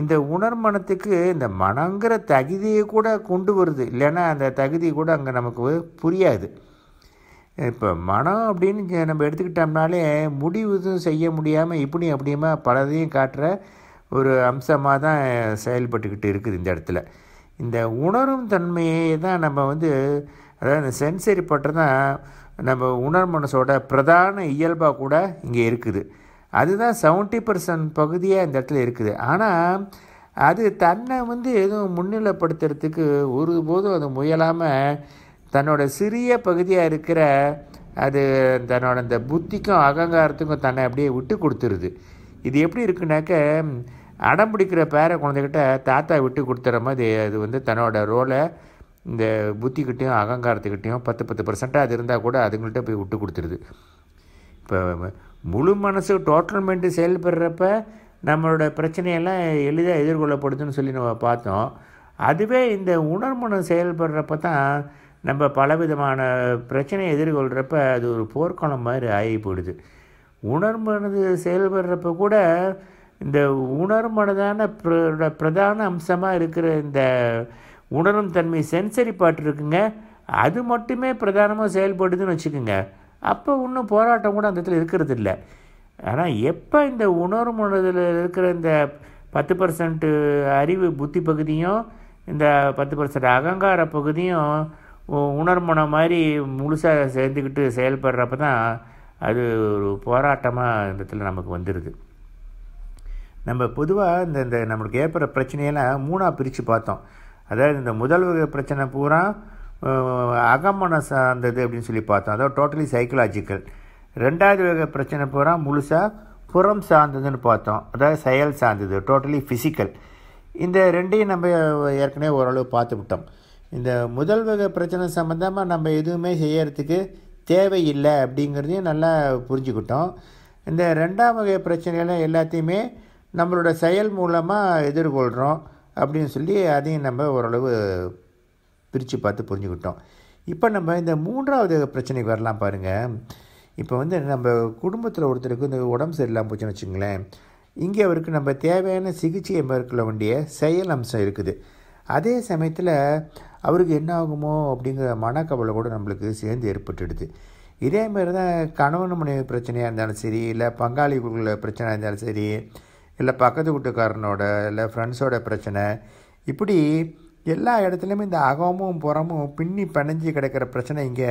இந்த உணர் மனத்துக்கு இந்த மனங்கிற தகுதியை கூட கொண்டு வருது இல்லைன்னா அந்த தகுதி கூட அங்கே நமக்கு புரியாது இப்போ மனம் அப்படின்னு நம்ம எடுத்துக்கிட்டோம்னாலே முடிவு செய்ய முடியாமல் இப்படி அப்படியுமா பலதையும் காட்டுற ஒரு அம்சமாக தான் செயல்பட்டுக்கிட்டு இருக்குது இந்த இடத்துல இந்த உணரும் தன்மையை தான் நம்ம வந்து அதாவது இந்த சென்சரி பட்டு தான் நம்ம உணர் மனசோட பிரதான இயல்பாக கூட இங்கே இருக்குது அதுதான் செவன்ட்டி பர்சன்ட் பகுதியாக இந்த இடத்துல இருக்குது ஆனால் அது தன்னை வந்து எதுவும் முன்னிலைப்படுத்துறதுக்கு ஒருபோதும் அது முயலாமல் தன்னோட சிறிய பகுதியாக இருக்கிற அது தன்னோட அந்த புத்திக்கும் அகங்காரத்துக்கும் தன்னை அப்படியே விட்டு கொடுத்துருது இது எப்படி இருக்குனாக்க அடம் பிடிக்கிற பேர குழந்தைகிட்ட தாத்தா விட்டு கொடுத்துற மாதிரி அது வந்து தன்னோட ரோலை இந்த புத்திக்கிட்டையும் அகங்காரத்துக்கிட்டையும் பத்து பத்து பர்சன்ட்டாக அது இருந்தால் கூட அதுங்கள்ட்ட போய் விட்டு கொடுத்துருது இப்போ முழு மனசு டோட்டல் மைண்டு செயல்படுறப்ப நம்மளோட பிரச்சனையெல்லாம் எளிதாக எதிர்கொள்ளப்படுதுன்னு சொல்லி நம்ம பார்த்தோம் அதுவே இந்த உணர்மனம் செயல்படுறப்ப தான் நம்ம பலவிதமான பிரச்சனையை எதிர்கொள்கிறப்ப அது ஒரு போர்க்களம் மாதிரி ஆகி போயிடுது உணர்மனது செயல்படுறப்ப கூட இந்த உணர்மனதான பிர பிரதான அம்சமாக இருக்கிற இந்த உணரும் தன்மை சென்சரி பாட்டு இருக்குங்க அது மட்டுமே பிரதானமாக செயல்படுதுன்னு வச்சுக்கோங்க அப்போ இன்னும் போராட்டம் கூட அந்த இடத்துல இருக்கிறது இல்லை ஆனால் எப்போ இந்த உணரும் உணர்வில் இருக்கிற இந்த பத்து பர்சன்ட்டு அறிவு புத்தி பகுதியும் இந்த பத்து பர்சன்ட் அகங்கார பகுதியும் உணர்மனம் மாதிரி முழுசாக சேர்ந்துக்கிட்டு செயல்படுறப்ப தான் அது ஒரு போராட்டமாக இந்த இடத்துல நமக்கு வந்துடுது நம்ம பொதுவாக இந்த இந்த நம்மளுக்கு ஏற்படுற பிரச்சனையெல்லாம் மூணாக பிரித்து பார்த்தோம் அதாவது இந்த முதல் வகை பிரச்சனை பூரா அகமன சார்ந்தது அப்படின்னு சொல்லி பார்த்தோம் அதாவது டோட்டலி சைக்கலாஜிக்கல் ரெண்டாவது வகை பிரச்சனை பூரா முழுசாக புறம் சார்ந்ததுன்னு பார்த்தோம் அதாவது செயல் சார்ந்தது டோட்டலி ஃபிசிக்கல் இந்த ரெண்டையும் நம்ம ஏற்கனவே ஓரளவு பார்த்து விட்டோம் இந்த முதல் வகை பிரச்சனை சம்மந்தமாக நம்ம எதுவுமே செய்யறதுக்கு தேவையில்லை அப்படிங்கிறதையும் நல்லா புரிஞ்சுக்கிட்டோம் இந்த ரெண்டாம் வகை பிரச்சனையெல்லாம் எல்லாத்தையுமே நம்மளோட செயல் மூலமாக எதிர்கொள்கிறோம் அப்படின்னு சொல்லி அதையும் நம்ம ஓரளவு பிரித்து பார்த்து புரிஞ்சுக்கிட்டோம் இப்போ நம்ம இந்த மூன்றாவது பிரச்சனைக்கு வரலாம் பாருங்கள் இப்போ வந்து நம்ம குடும்பத்தில் ஒருத்தருக்கு இந்த உடம்பு சரியில்லாமல் போச்சுன்னு வச்சுங்களேன் இங்கே அவருக்கு நம்ம தேவையான சிகிச்சையை மேற்கொள்ள வேண்டிய செயல் அம்சம் இருக்குது அதே சமயத்தில் அவருக்கு என்ன ஆகுமோ அப்படிங்கிற மனக்கவலை கூட நம்மளுக்கு சேர்ந்து ஏற்பட்டுடுது இதே மாதிரி தான் கணவன் மனைவி பிரச்சனையாக இருந்தாலும் சரி இல்லை பங்காளிக்குள்ள பிரச்சனையாக இருந்தாலும் சரி இல்லை பக்கத்து வீட்டுக்காரனோட இல்லை ஃப்ரெண்ட்ஸோட பிரச்சனை இப்படி எல்லா இடத்துலையுமே இந்த அகமும் புறமும் பின்னி பிணைஞ்சு கிடக்கிற பிரச்சனை இங்கே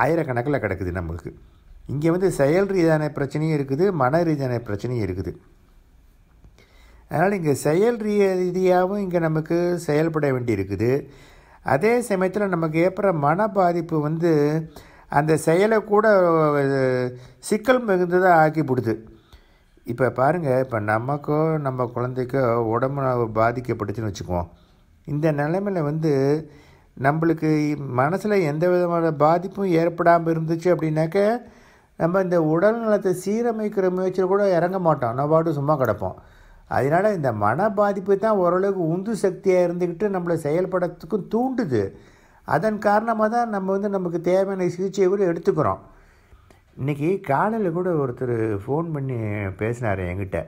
ஆயிரக்கணக்கில் கிடக்குது நம்மளுக்கு இங்கே வந்து செயல் ரீதியான பிரச்சனையும் இருக்குது மன ரீதியான பிரச்சனையும் இருக்குது அதனால் இங்கே செயல் ரீதியாகவும் இங்கே நமக்கு செயல்பட வேண்டி இருக்குது அதே சமயத்தில் நமக்கு ஏற்படுற மன பாதிப்பு வந்து அந்த செயலை கூட சிக்கல் மிகுந்ததாக ஆக்கி போடுது இப்போ பாருங்கள் இப்போ நமக்கோ நம்ம குழந்தைக்கோ உடம்பு பாதிக்கப்பட்டுச்சுன்னு வச்சுக்குவோம் இந்த நிலைமையில் வந்து நம்மளுக்கு மனசில் எந்த விதமான பாதிப்பும் ஏற்படாமல் இருந்துச்சு அப்படின்னாக்க நம்ம இந்த உடல் நலத்தை சீரமைக்கிற முயற்சியில் கூட இறங்க மாட்டோம் நம்ம பாட்டு சும்மா கிடப்போம் அதனால் இந்த மன பாதிப்பு தான் ஓரளவுக்கு உந்து சக்தியாக இருந்துக்கிட்டு நம்மளை செயல்படத்துக்கும் தூண்டுது அதன் காரணமாக தான் நம்ம வந்து நமக்கு தேவையான சிகிச்சை கூட எடுத்துக்கிறோம் இன்றைக்கி காலையில் கூட ஒருத்தர் ஃபோன் பண்ணி பேசினார் என்கிட்ட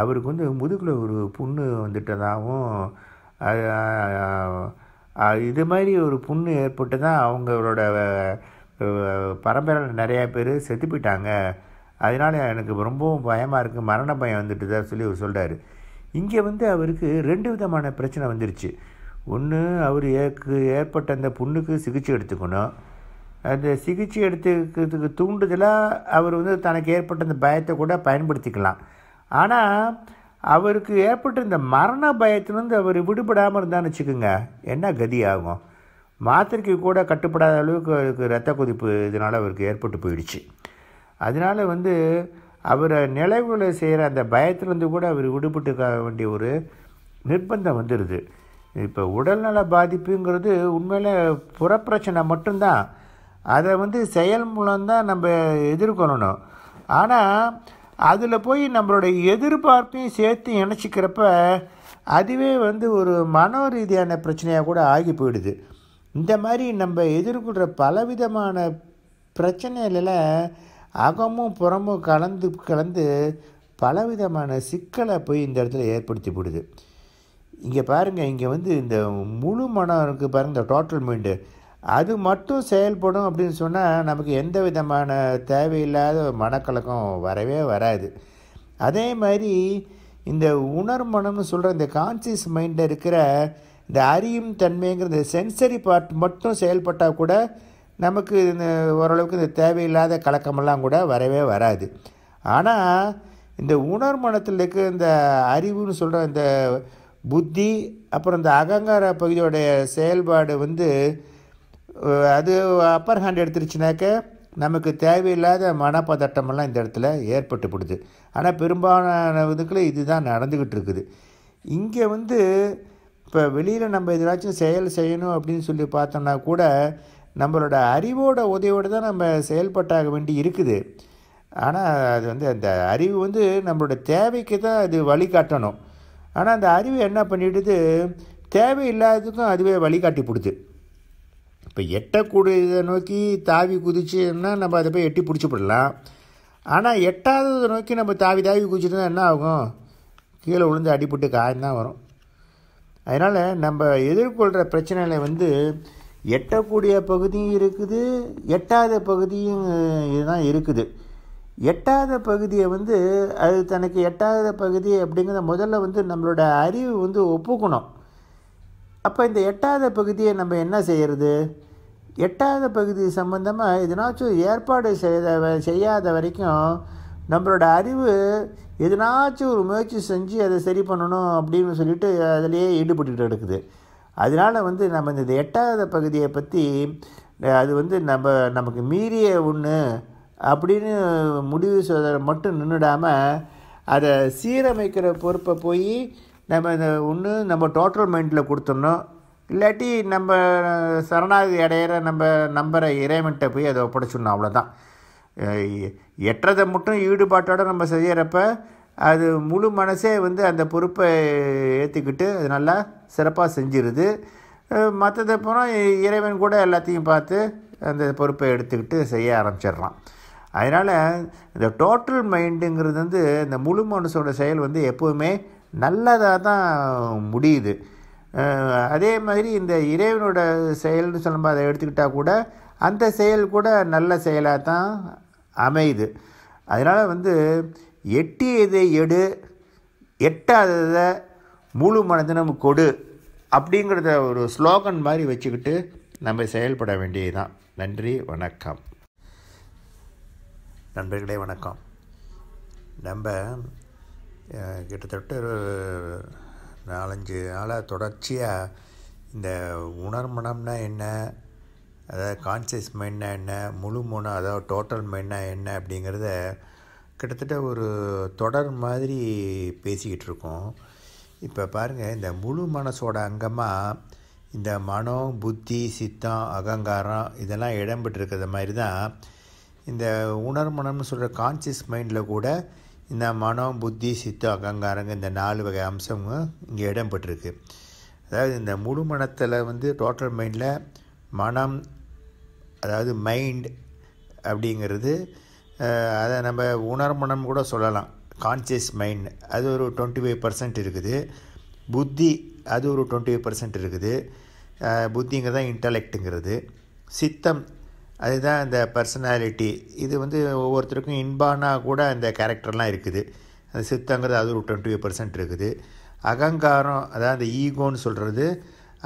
அவருக்கு வந்து முதுகில் ஒரு புண்ணு வந்துட்டதாகவும் இது மாதிரி ஒரு புண்ணு ஏற்பட்டு தான் அவங்களோட பரம்பரையில் நிறையா பேர் செத்து போயிட்டாங்க அதனால் எனக்கு ரொம்பவும் பயமாக இருக்குது மரண பயம் வந்துட்டு தான் சொல்லி அவர் சொல்கிறார் இங்கே வந்து அவருக்கு ரெண்டு விதமான பிரச்சனை வந்துருச்சு ஒன்று அவர் ஏற்பட்ட அந்த புண்ணுக்கு சிகிச்சை எடுத்துக்கணும் அந்த சிகிச்சை எடுத்துக்கிறதுக்கு தூண்டுதலாக அவர் வந்து தனக்கு ஏற்பட்ட அந்த பயத்தை கூட பயன்படுத்திக்கலாம் ஆனால் அவருக்கு ஏற்பட்ட இந்த மரண பயத்திலேருந்து அவர் விடுபடாமல் இருந்தான்னு வச்சுக்கோங்க என்ன கதி ஆகும் மாத்திரைக்கு கூட கட்டுப்படாத அளவுக்கு அவருக்கு ரத்த கொதிப்பு இதனால் அவருக்கு ஏற்பட்டு போயிடுச்சு அதனால் வந்து அவரை நிலைவுகளை செய்கிற அந்த பயத்திலேருந்து கூட அவர் விடுபட்டுக்க வேண்டிய ஒரு நிர்பந்தம் வந்துடுது இப்போ உடல்நல பாதிப்புங்கிறது உண்மையில் புறப்பிரச்சனை மட்டும்தான் அதை வந்து செயல் மூலம்தான் நம்ம எதிர்கொள்ளணும் ஆனால் அதில் போய் நம்மளுடைய எதிர்பார்ப்பையும் சேர்த்து இணைச்சிக்கிறப்ப அதுவே வந்து ஒரு மனோ ரீதியான பிரச்சனையாக கூட ஆகி போயிடுது இந்த மாதிரி நம்ம எதிர்கொள்கிற பலவிதமான பிரச்சனைகளில் அகமும் புறமும் கலந்து கலந்து பலவிதமான சிக்கலை போய் இந்த இடத்துல ஏற்படுத்தி போடுது இங்கே பாருங்கள் இங்கே வந்து இந்த முழு மனம் இருக்குது பாருங்கள் இந்த டோட்டல் மைண்டு அது மட்டும் செயல்படும் அப்படின்னு சொன்னால் நமக்கு எந்த விதமான தேவையில்லாத மனக்கலக்கம் வரவே வராது அதே மாதிரி இந்த உணர்மனம்னு சொல்கிற இந்த கான்சியஸ் மைண்டில் இருக்கிற இந்த அறியும் தன்மைங்கிற இந்த சென்சரி பார்ட் மட்டும் செயல்பட்டால் கூட நமக்கு இந்த ஓரளவுக்கு இந்த தேவையில்லாத கலக்கமெல்லாம் கூட வரவே வராது ஆனால் இந்த உணர்மனத்தில் இருக்கிற இந்த அறிவுன்னு சொல்கிற இந்த புத்தி அப்புறம் இந்த அகங்கார பகுதியோடைய செயல்பாடு வந்து அது அப்பர் ஹேண்ட் எடுத்துருச்சுனாக்க நமக்கு தேவையில்லாத மனப்பதட்டமெல்லாம் இந்த இடத்துல ஏற்பட்டு போடுது ஆனால் பெரும்பாலான இதுக்குள்ளே இதுதான் நடந்துக்கிட்டு இருக்குது இங்கே வந்து இப்போ வெளியில் நம்ம எதாச்சும் செயல் செய்யணும் அப்படின்னு சொல்லி பார்த்தோம்னா கூட நம்மளோட அறிவோட உதவியோடு தான் நம்ம செயல்பட்டாக வேண்டி இருக்குது ஆனால் அது வந்து அந்த அறிவு வந்து நம்மளோட தேவைக்கு தான் அது வழிகாட்டணும் ஆனால் அந்த அறிவு என்ன பண்ணிடுது தேவையில்லாததுக்கும் அதுவே வழிகாட்டி கொடுது இப்போ எட்டக்கூடியதை நோக்கி தாவி குதிச்சுன்னா நம்ம அதை போய் எட்டி பிடிச்சிப்படலாம் ஆனால் எட்டாவது நோக்கி நம்ம தாவி தாவி குதிச்சுட்டு என்ன ஆகும் கீழே விழுந்து அடிபட்டு காயந்தான் வரும் அதனால் நம்ம எதிர்கொள்கிற பிரச்சனையில் வந்து எட்டக்கூடிய பகுதியும் இருக்குது எட்டாத பகுதியும் இதுதான் இருக்குது எட்டாத பகுதியை வந்து அது தனக்கு எட்டாத பகுதி அப்படிங்கிறத முதல்ல வந்து நம்மளோட அறிவு வந்து ஒப்புக்கணும் அப்போ இந்த எட்டாத பகுதியை நம்ம என்ன செய்கிறது எட்டாவது பகுதி சம்பந்தமாக எதனாச்சும் ஏற்பாடு செய்த செய்யாத வரைக்கும் நம்மளோட அறிவு எதனாச்சும் ஒரு முயற்சி செஞ்சு அதை சரி பண்ணணும் அப்படின்னு சொல்லிட்டு அதிலேயே ஈடுபட்டுட்டு இருக்குது அதனால் வந்து நம்ம இந்த எட்டாவது பகுதியை பற்றி அது வந்து நம்ம நமக்கு மீறிய ஒன்று அப்படின்னு முடிவு செய்வதை மட்டும் நின்றுடாமல் அதை சீரமைக்கிற பொறுப்பை போய் நம்ம இந்த ஒன்று நம்ம டோட்டல் மைண்டில் கொடுத்துடணும் இல்லாட்டி நம்ம சரணாகதி அடையிற நம்ம நம்புகிற இறைவன்கிட்ட போய் அதை ஒப்படைச்சிடணும் அவ்வளோதான் எட்டுறதை மட்டும் ஈடுபாட்டோடு நம்ம செய்கிறப்ப அது முழு மனசே வந்து அந்த பொறுப்பை ஏற்றுக்கிட்டு அது நல்லா சிறப்பாக செஞ்சிருது மற்றதை அப்புறம் இறைவன் கூட எல்லாத்தையும் பார்த்து அந்த பொறுப்பை எடுத்துக்கிட்டு செய்ய ஆரம்பிச்சிடுறான் அதனால் இந்த டோட்டல் மைண்டுங்கிறது வந்து இந்த முழு மனசோட செயல் வந்து எப்போவுமே நல்லதாக தான் முடியுது அதே மாதிரி இந்த இறைவனோட செயல்னு சொல்லும்போது அதை எடுத்துக்கிட்டால் கூட அந்த செயல் கூட நல்ல செயலாக தான் அமையுது அதனால் வந்து எட்டியதை எடு எட்டாததை முழு மனதினம் கொடு அப்படிங்கிறத ஒரு ஸ்லோகன் மாதிரி வச்சுக்கிட்டு நம்ம செயல்பட வேண்டியதுதான் நன்றி வணக்கம் நண்பர்களே வணக்கம் நம்ம கிட்டத்தட்ட நாலஞ்சு நாளாக தொடர்ச்சியாக இந்த உணர்மனம்னா என்ன அதாவது கான்சியஸ் மைண்ட்னா என்ன முழு மனம் அதாவது டோட்டல் மைண்ட்னா என்ன அப்படிங்கிறத கிட்டத்தட்ட ஒரு தொடர் மாதிரி பேசிக்கிட்டு இருக்கோம் இப்போ பாருங்கள் இந்த முழு மனசோட அங்கமாக இந்த மனம் புத்தி சித்தம் அகங்காரம் இதெல்லாம் இடம்பெற்றிருக்கிற மாதிரி தான் இந்த உணர்மனம்னு சொல்கிற கான்சியஸ் மைண்டில் கூட இந்த மனம் புத்தி சித்தம் அகங்காரங்க இந்த நாலு வகை அம்சமும் இங்கே இடம்பெற்றிருக்கு அதாவது இந்த முழு மனத்தில் வந்து டோட்டல் மைண்டில் மனம் அதாவது மைண்ட் அப்படிங்கிறது அதை நம்ம உணர்மனம் கூட சொல்லலாம் கான்சியஸ் மைண்ட் அது ஒரு டுவெண்ட்டி ஃபைவ் பர்சன்ட் இருக்குது புத்தி அது ஒரு டுவெண்ட்டி ஃபைவ் பர்சன்ட் இருக்குது புத்திங்கிறது தான் இன்டலெக்ட்டுங்கிறது சித்தம் அதுதான் இந்த பர்சனாலிட்டி இது வந்து ஒவ்வொருத்தருக்கும் இன்பானா கூட அந்த கேரக்டர்லாம் இருக்குது அந்த சித்தங்கிறது அது ஒரு டுவெண்ட்டி பர்சன்ட் இருக்குது அகங்காரம் அதாவது அந்த ஈகோன்னு சொல்கிறது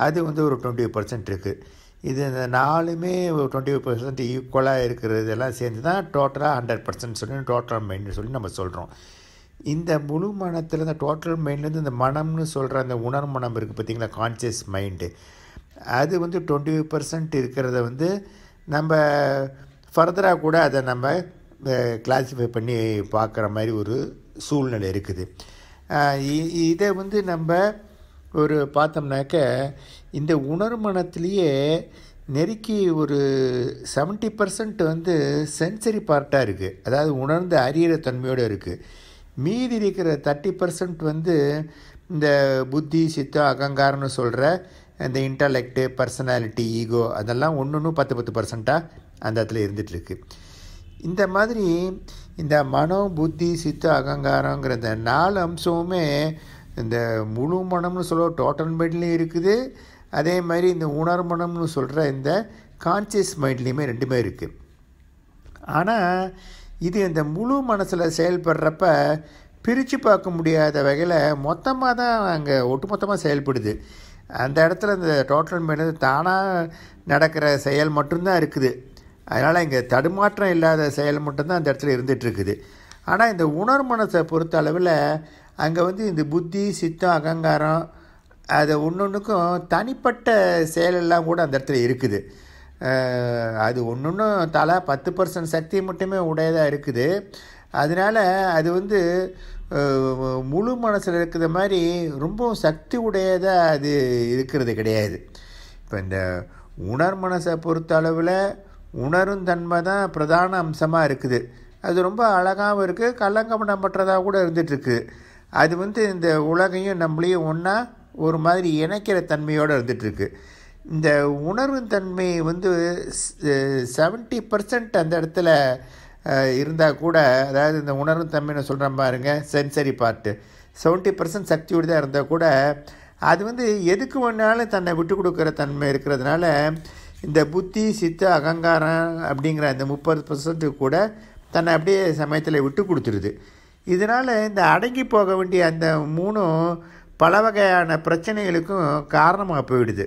அது வந்து ஒரு டுவெண்ட்டி பர்சன்ட் இருக்குது இது இந்த நாலுமே ஒரு டுவெண்ட்டி ஃபைவ் பர்சன்ட் ஈக்குவலாக இருக்கிறது எல்லாம் சேர்ந்து தான் டோட்டலாக ஹண்ட்ரட் பர்சன்ட் சொல்லி டோட்டல் மைண்ட்னு சொல்லி நம்ம சொல்கிறோம் இந்த முழு மனத்தில் இந்த டோட்டல் மைண்ட்லேருந்து இந்த மனம்னு சொல்கிற அந்த உணர் மனம் இருக்குது பார்த்தீங்களா கான்சியஸ் மைண்டு அது வந்து டுவெண்ட்டி ஃபைவ் பர்சன்ட் இருக்கிறத வந்து நம்ம ஃபர்தராக கூட அதை நம்ம கிளாஸிஃபை பண்ணி பார்க்குற மாதிரி ஒரு சூழ்நிலை இருக்குது இதை வந்து நம்ம ஒரு பார்த்தோம்னாக்க இந்த உணர்மனத்திலேயே நெருக்கி ஒரு செவன்ட்டி பர்சன்ட் வந்து சென்சரி பார்ட்டாக இருக்குது அதாவது உணர்ந்து அரியற தன்மையோடு இருக்குது மீதி இருக்கிற தேர்ட்டி பர்சன்ட் வந்து இந்த புத்தி சித்தம் அகங்காரம்னு சொல்கிற இந்த இன்டலெக்டு பர்சனாலிட்டி ஈகோ அதெல்லாம் ஒன்று ஒன்று பத்து பத்து பர்சண்ட்டாக அந்த இடத்துல இருந்துகிட்ருக்கு இந்த மாதிரி இந்த மனம் புத்தி சித்த அகங்காரங்கிற இந்த நாலு அம்சமுமே இந்த முழு மனம்னு சொல்ல டோட்டல் மைண்ட்லேயும் இருக்குது அதே மாதிரி இந்த உணர் மனம்னு சொல்கிற இந்த கான்சியஸ் மைண்ட்லேயுமே ரெண்டுமே இருக்குது ஆனால் இது இந்த முழு மனசில் செயல்படுறப்ப பிரித்து பார்க்க முடியாத வகையில் மொத்தமாக தான் அங்கே ஒட்டுமொத்தமாக செயல்படுது அந்த இடத்துல இந்த டோட்டல் மேடம் தானாக நடக்கிற செயல் மட்டும்தான் இருக்குது அதனால் இங்கே தடுமாற்றம் இல்லாத செயல் மட்டும்தான் அந்த இடத்துல இருந்துகிட்ருக்குது ஆனால் இந்த உணர் மனசை பொறுத்த அளவில் அங்கே வந்து இந்த புத்தி சித்தம் அகங்காரம் அது ஒன்றுக்கும் தனிப்பட்ட செயலெல்லாம் கூட அந்த இடத்துல இருக்குது அது ஒன்றும் தலா பத்து பர்சன்ட் சக்தி மட்டுமே உடையதாக இருக்குது அதனால் அது வந்து முழு மனசில் இருக்கிற மாதிரி ரொம்பவும் சக்தி உடையதாக அது இருக்கிறது கிடையாது இப்போ இந்த உணர் மனசை பொறுத்த அளவில் உணரும் தன்மை தான் பிரதான அம்சமாக இருக்குது அது ரொம்ப அழகாகவும் இருக்குது கலங்கமனப்பற்றதாக கூட இருந்துகிட்ருக்கு அது வந்து இந்த உலகையும் நம்மளையும் ஒன்றா ஒரு மாதிரி இணைக்கிற தன்மையோடு இருந்துகிட்ருக்கு இந்த உணர்வு தன்மை வந்து செவன்ட்டி பர்சன்ட் அந்த இடத்துல இருந்தால் கூட அதாவது இந்த உணரும் தம்மின்னு சொல்கிறேன் பாருங்க சென்சரி பார்ட்டு செவன்ட்டி பர்சன்ட் சக்தியோடு தான் இருந்தால் கூட அது வந்து எதுக்கு வேணாலும் தன்னை விட்டு கொடுக்குற தன்மை இருக்கிறதுனால இந்த புத்தி சித்த அகங்காரம் அப்படிங்கிற அந்த முப்பது பர்சன்ட்டு கூட தன்னை அப்படியே சமயத்தில் விட்டு கொடுத்துருது இதனால் இந்த அடங்கி போக வேண்டிய அந்த மூணும் பல வகையான பிரச்சனைகளுக்கும் காரணமாக போயிடுது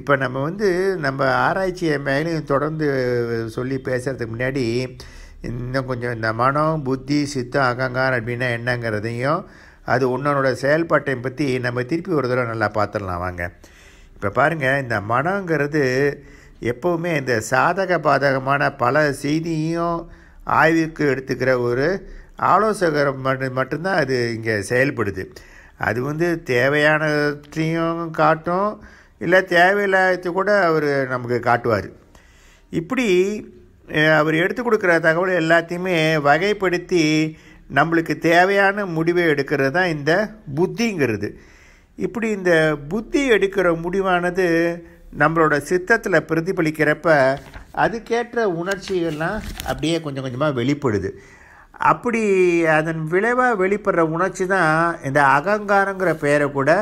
இப்போ நம்ம வந்து நம்ம ஆராய்ச்சியை மேலேயும் தொடர்ந்து சொல்லி பேசுகிறதுக்கு முன்னாடி இன்னும் கொஞ்சம் இந்த மனம் புத்தி சித்தம் அகங்காரம் அப்படின்னா என்னங்கிறதையும் அது உன்னோட செயல்பாட்டையும் பற்றி நம்ம திருப்பி ஒரு தடவை நல்லா பார்த்துடலாம் வாங்க இப்போ பாருங்கள் இந்த மனங்கிறது எப்போவுமே இந்த சாதக பாதகமான பல செய்தியும் ஆய்வுக்கு எடுத்துக்கிற ஒரு ஆலோசகர் மட்டும்தான் அது இங்கே செயல்படுது அது வந்து தேவையானத்தையும் காட்டும் இல்லை தேவையில்லாத கூட அவர் நமக்கு காட்டுவார் இப்படி அவர் எடுத்து கொடுக்குற தகவல் எல்லாத்தையுமே வகைப்படுத்தி நம்மளுக்கு தேவையான முடிவை எடுக்கிறது தான் இந்த புத்திங்கிறது இப்படி இந்த புத்தி எடுக்கிற முடிவானது நம்மளோட சித்தத்தில் பிரதிபலிக்கிறப்ப அதுக்கேற்ற உணர்ச்சிகள்லாம் அப்படியே கொஞ்சம் கொஞ்சமாக வெளிப்படுது அப்படி அதன் விளைவாக வெளிப்படுற உணர்ச்சி தான் இந்த அகங்காரங்கிற பெயரை கூட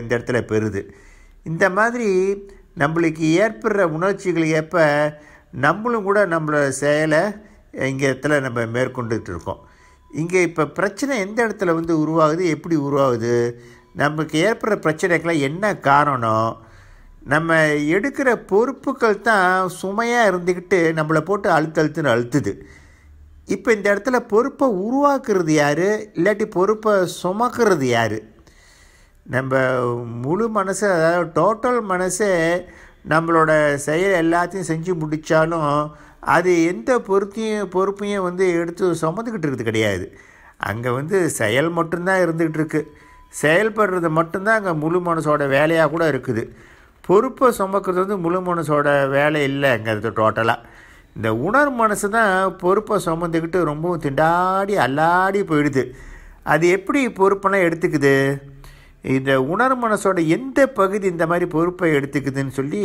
இந்த இடத்துல பெறுது இந்த மாதிரி நம்மளுக்கு ஏற்படுற உணர்ச்சிகள் ஏற்ப நம்மளும் கூட நம்மளோட செயலை இங்கே இடத்துல நம்ம மேற்கொண்டுகிட்டு இருக்கோம் இங்கே இப்போ பிரச்சனை எந்த இடத்துல வந்து உருவாகுது எப்படி உருவாகுது நமக்கு ஏற்படுற பிரச்சனைக்கெல்லாம் என்ன காரணம் நம்ம எடுக்கிற பொறுப்புகள் தான் சுமையாக இருந்துக்கிட்டு நம்மளை போட்டு அழுத்து அழுத்துன்னு அழுத்துது இப்போ இந்த இடத்துல பொறுப்பை உருவாக்குறது யார் இல்லாட்டி பொறுப்பை சுமக்கிறது யார் நம்ம முழு மனசு அதாவது டோட்டல் மனசே நம்மளோட செயல் எல்லாத்தையும் செஞ்சு முடித்தாலும் அது எந்த பொறுத்தையும் பொறுப்பையும் வந்து எடுத்து சுமந்துக்கிட்டு இருக்கிறது கிடையாது அங்கே வந்து செயல் மட்டும்தான் இருந்துக்கிட்டு இருக்குது செயல்படுறது மட்டும்தான் அங்கே முழு மனசோட வேலையாக கூட இருக்குது பொறுப்பை சுமக்கிறது வந்து முழு மனசோட வேலை இல்லை அங்கே டோட்டலாக இந்த உணர் மனசு தான் பொறுப்பை சுமந்துக்கிட்டு ரொம்பவும் திண்டாடி அல்லாடி போயிடுது அது எப்படி பொறுப்பெல்லாம் எடுத்துக்குது இந்த உணர் மனசோட எந்த பகுதி இந்த மாதிரி பொறுப்பை எடுத்துக்குதுன்னு சொல்லி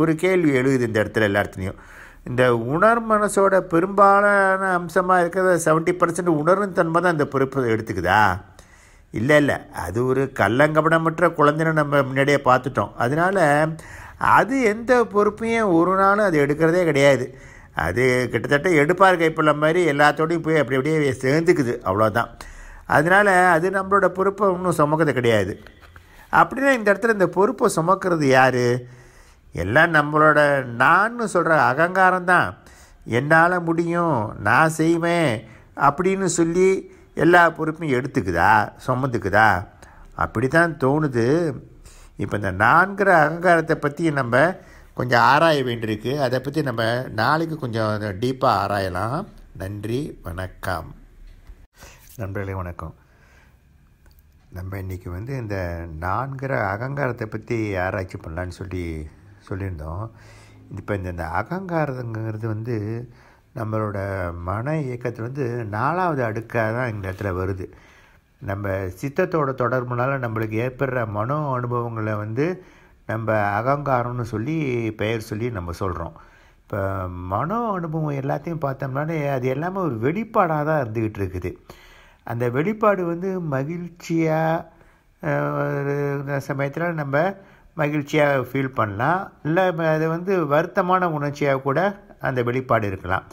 ஒரு கேள்வி எழுகுது இந்த இடத்துல எல்லாத்துலேயும் இந்த உணர் மனசோட பெரும்பாலான அம்சமாக இருக்கிறத செவன்ட்டி பர்சன்ட் உணரும் தன்மை தான் இந்த பொறுப்பை எடுத்துக்குதா இல்லை இல்லை அது ஒரு கள்ளங்கபடமற்ற குழந்தைன்னு நம்ம முன்னாடியே பார்த்துட்டோம் அதனால் அது எந்த பொறுப்பையும் ஒரு நாளும் அது எடுக்கிறதே கிடையாது அது கிட்டத்தட்ட எடுப்பார் கைப்பிள்ள மாதிரி எல்லாத்தோடையும் போய் அப்படி அப்படியே சேர்ந்துக்குது அவ்வளோதான் அதனால் அது நம்மளோட பொறுப்பை இன்னும் சுமக்கிறது கிடையாது அப்படின்னா இந்த இடத்துல இந்த பொறுப்பை சுமக்கிறது யார் எல்லாம் நம்மளோட நான்னு சொல்கிற அகங்காரம் தான் என்னால் முடியும் நான் செய்வேன் அப்படின்னு சொல்லி எல்லா பொறுப்பையும் எடுத்துக்குதா சுமந்துக்குதா அப்படி தான் தோணுது இப்போ இந்த நான்கிற அகங்காரத்தை பற்றி நம்ம கொஞ்சம் ஆராய வேண்டியிருக்கு அதை பற்றி நம்ம நாளைக்கு கொஞ்சம் டீப்பாக ஆராயலாம் நன்றி வணக்கம் நண்பர்களே வணக்கம் நம்ம இன்றைக்கி வந்து இந்த நான்கிற அகங்காரத்தை பற்றி ஆராய்ச்சி பண்ணலான்னு சொல்லி சொல்லியிருந்தோம் இப்போ இந்த இந்த அகங்காரங்கிறது வந்து நம்மளோட மன இயக்கத்தில் வந்து நாலாவது அடுக்காக தான் இந்த இடத்துல வருது நம்ம சித்தத்தோட தொடர்புனால நம்மளுக்கு ஏற்படுற மனோ அனுபவங்களை வந்து நம்ம அகங்காரம்னு சொல்லி பெயர் சொல்லி நம்ம சொல்கிறோம் இப்போ மனோ அனுபவம் எல்லாத்தையும் பார்த்தோம்னாலே அது எல்லாமே ஒரு வெளிப்பாடாக தான் இருந்துக்கிட்டு இருக்குது அந்த வெளிப்பாடு வந்து மகிழ்ச்சியாக சமயத்தில் நம்ம மகிழ்ச்சியாக ஃபீல் பண்ணலாம் இல்லை அது வந்து வருத்தமான உணர்ச்சியாக கூட அந்த வெளிப்பாடு இருக்கலாம்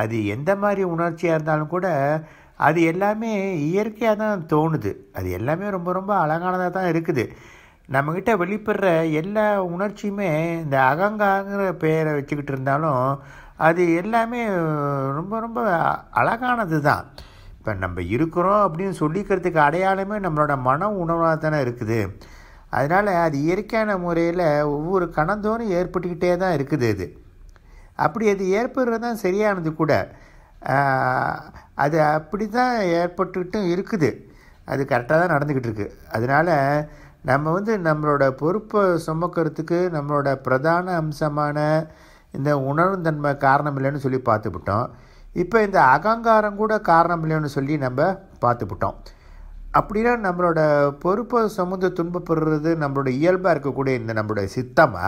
அது எந்த மாதிரி உணர்ச்சியாக இருந்தாலும் கூட அது எல்லாமே இயற்கையாக தான் தோணுது அது எல்லாமே ரொம்ப ரொம்ப அழகானதாக தான் இருக்குது நம்மக்கிட்ட வெளிப்படுற எல்லா உணர்ச்சியுமே இந்த அகங்காங்கிற பெயரை வச்சுக்கிட்டு இருந்தாலும் அது எல்லாமே ரொம்ப ரொம்ப அழகானது தான் இப்போ நம்ம இருக்கிறோம் அப்படின்னு சொல்லிக்கிறதுக்கு அடையாளமே நம்மளோட மன உணவாக தானே இருக்குது அதனால் அது இயற்கையான முறையில் ஒவ்வொரு கணந்தோறும் ஏற்பட்டுக்கிட்டே தான் இருக்குது அது அப்படி அது ஏற்படுறது தான் சரியானது கூட அது அப்படி தான் ஏற்பட்டுக்கிட்டும் இருக்குது அது கரெக்டாக தான் நடந்துக்கிட்டு இருக்குது அதனால் நம்ம வந்து நம்மளோட பொறுப்பை சுமக்கிறதுக்கு நம்மளோட பிரதான அம்சமான இந்த தன்மை காரணம் இல்லைன்னு சொல்லி பார்த்துக்கிட்டோம் இப்போ இந்த அகங்காரம் கூட காரணம் இல்லைன்னு சொல்லி நம்ம பார்த்துப்புட்டோம் அப்படின்னா நம்மளோட பொறுப்பை சுமந்து துன்பப்படுறது நம்மளோட இயல்பாக இருக்கக்கூடிய இந்த நம்மளோட சித்தமா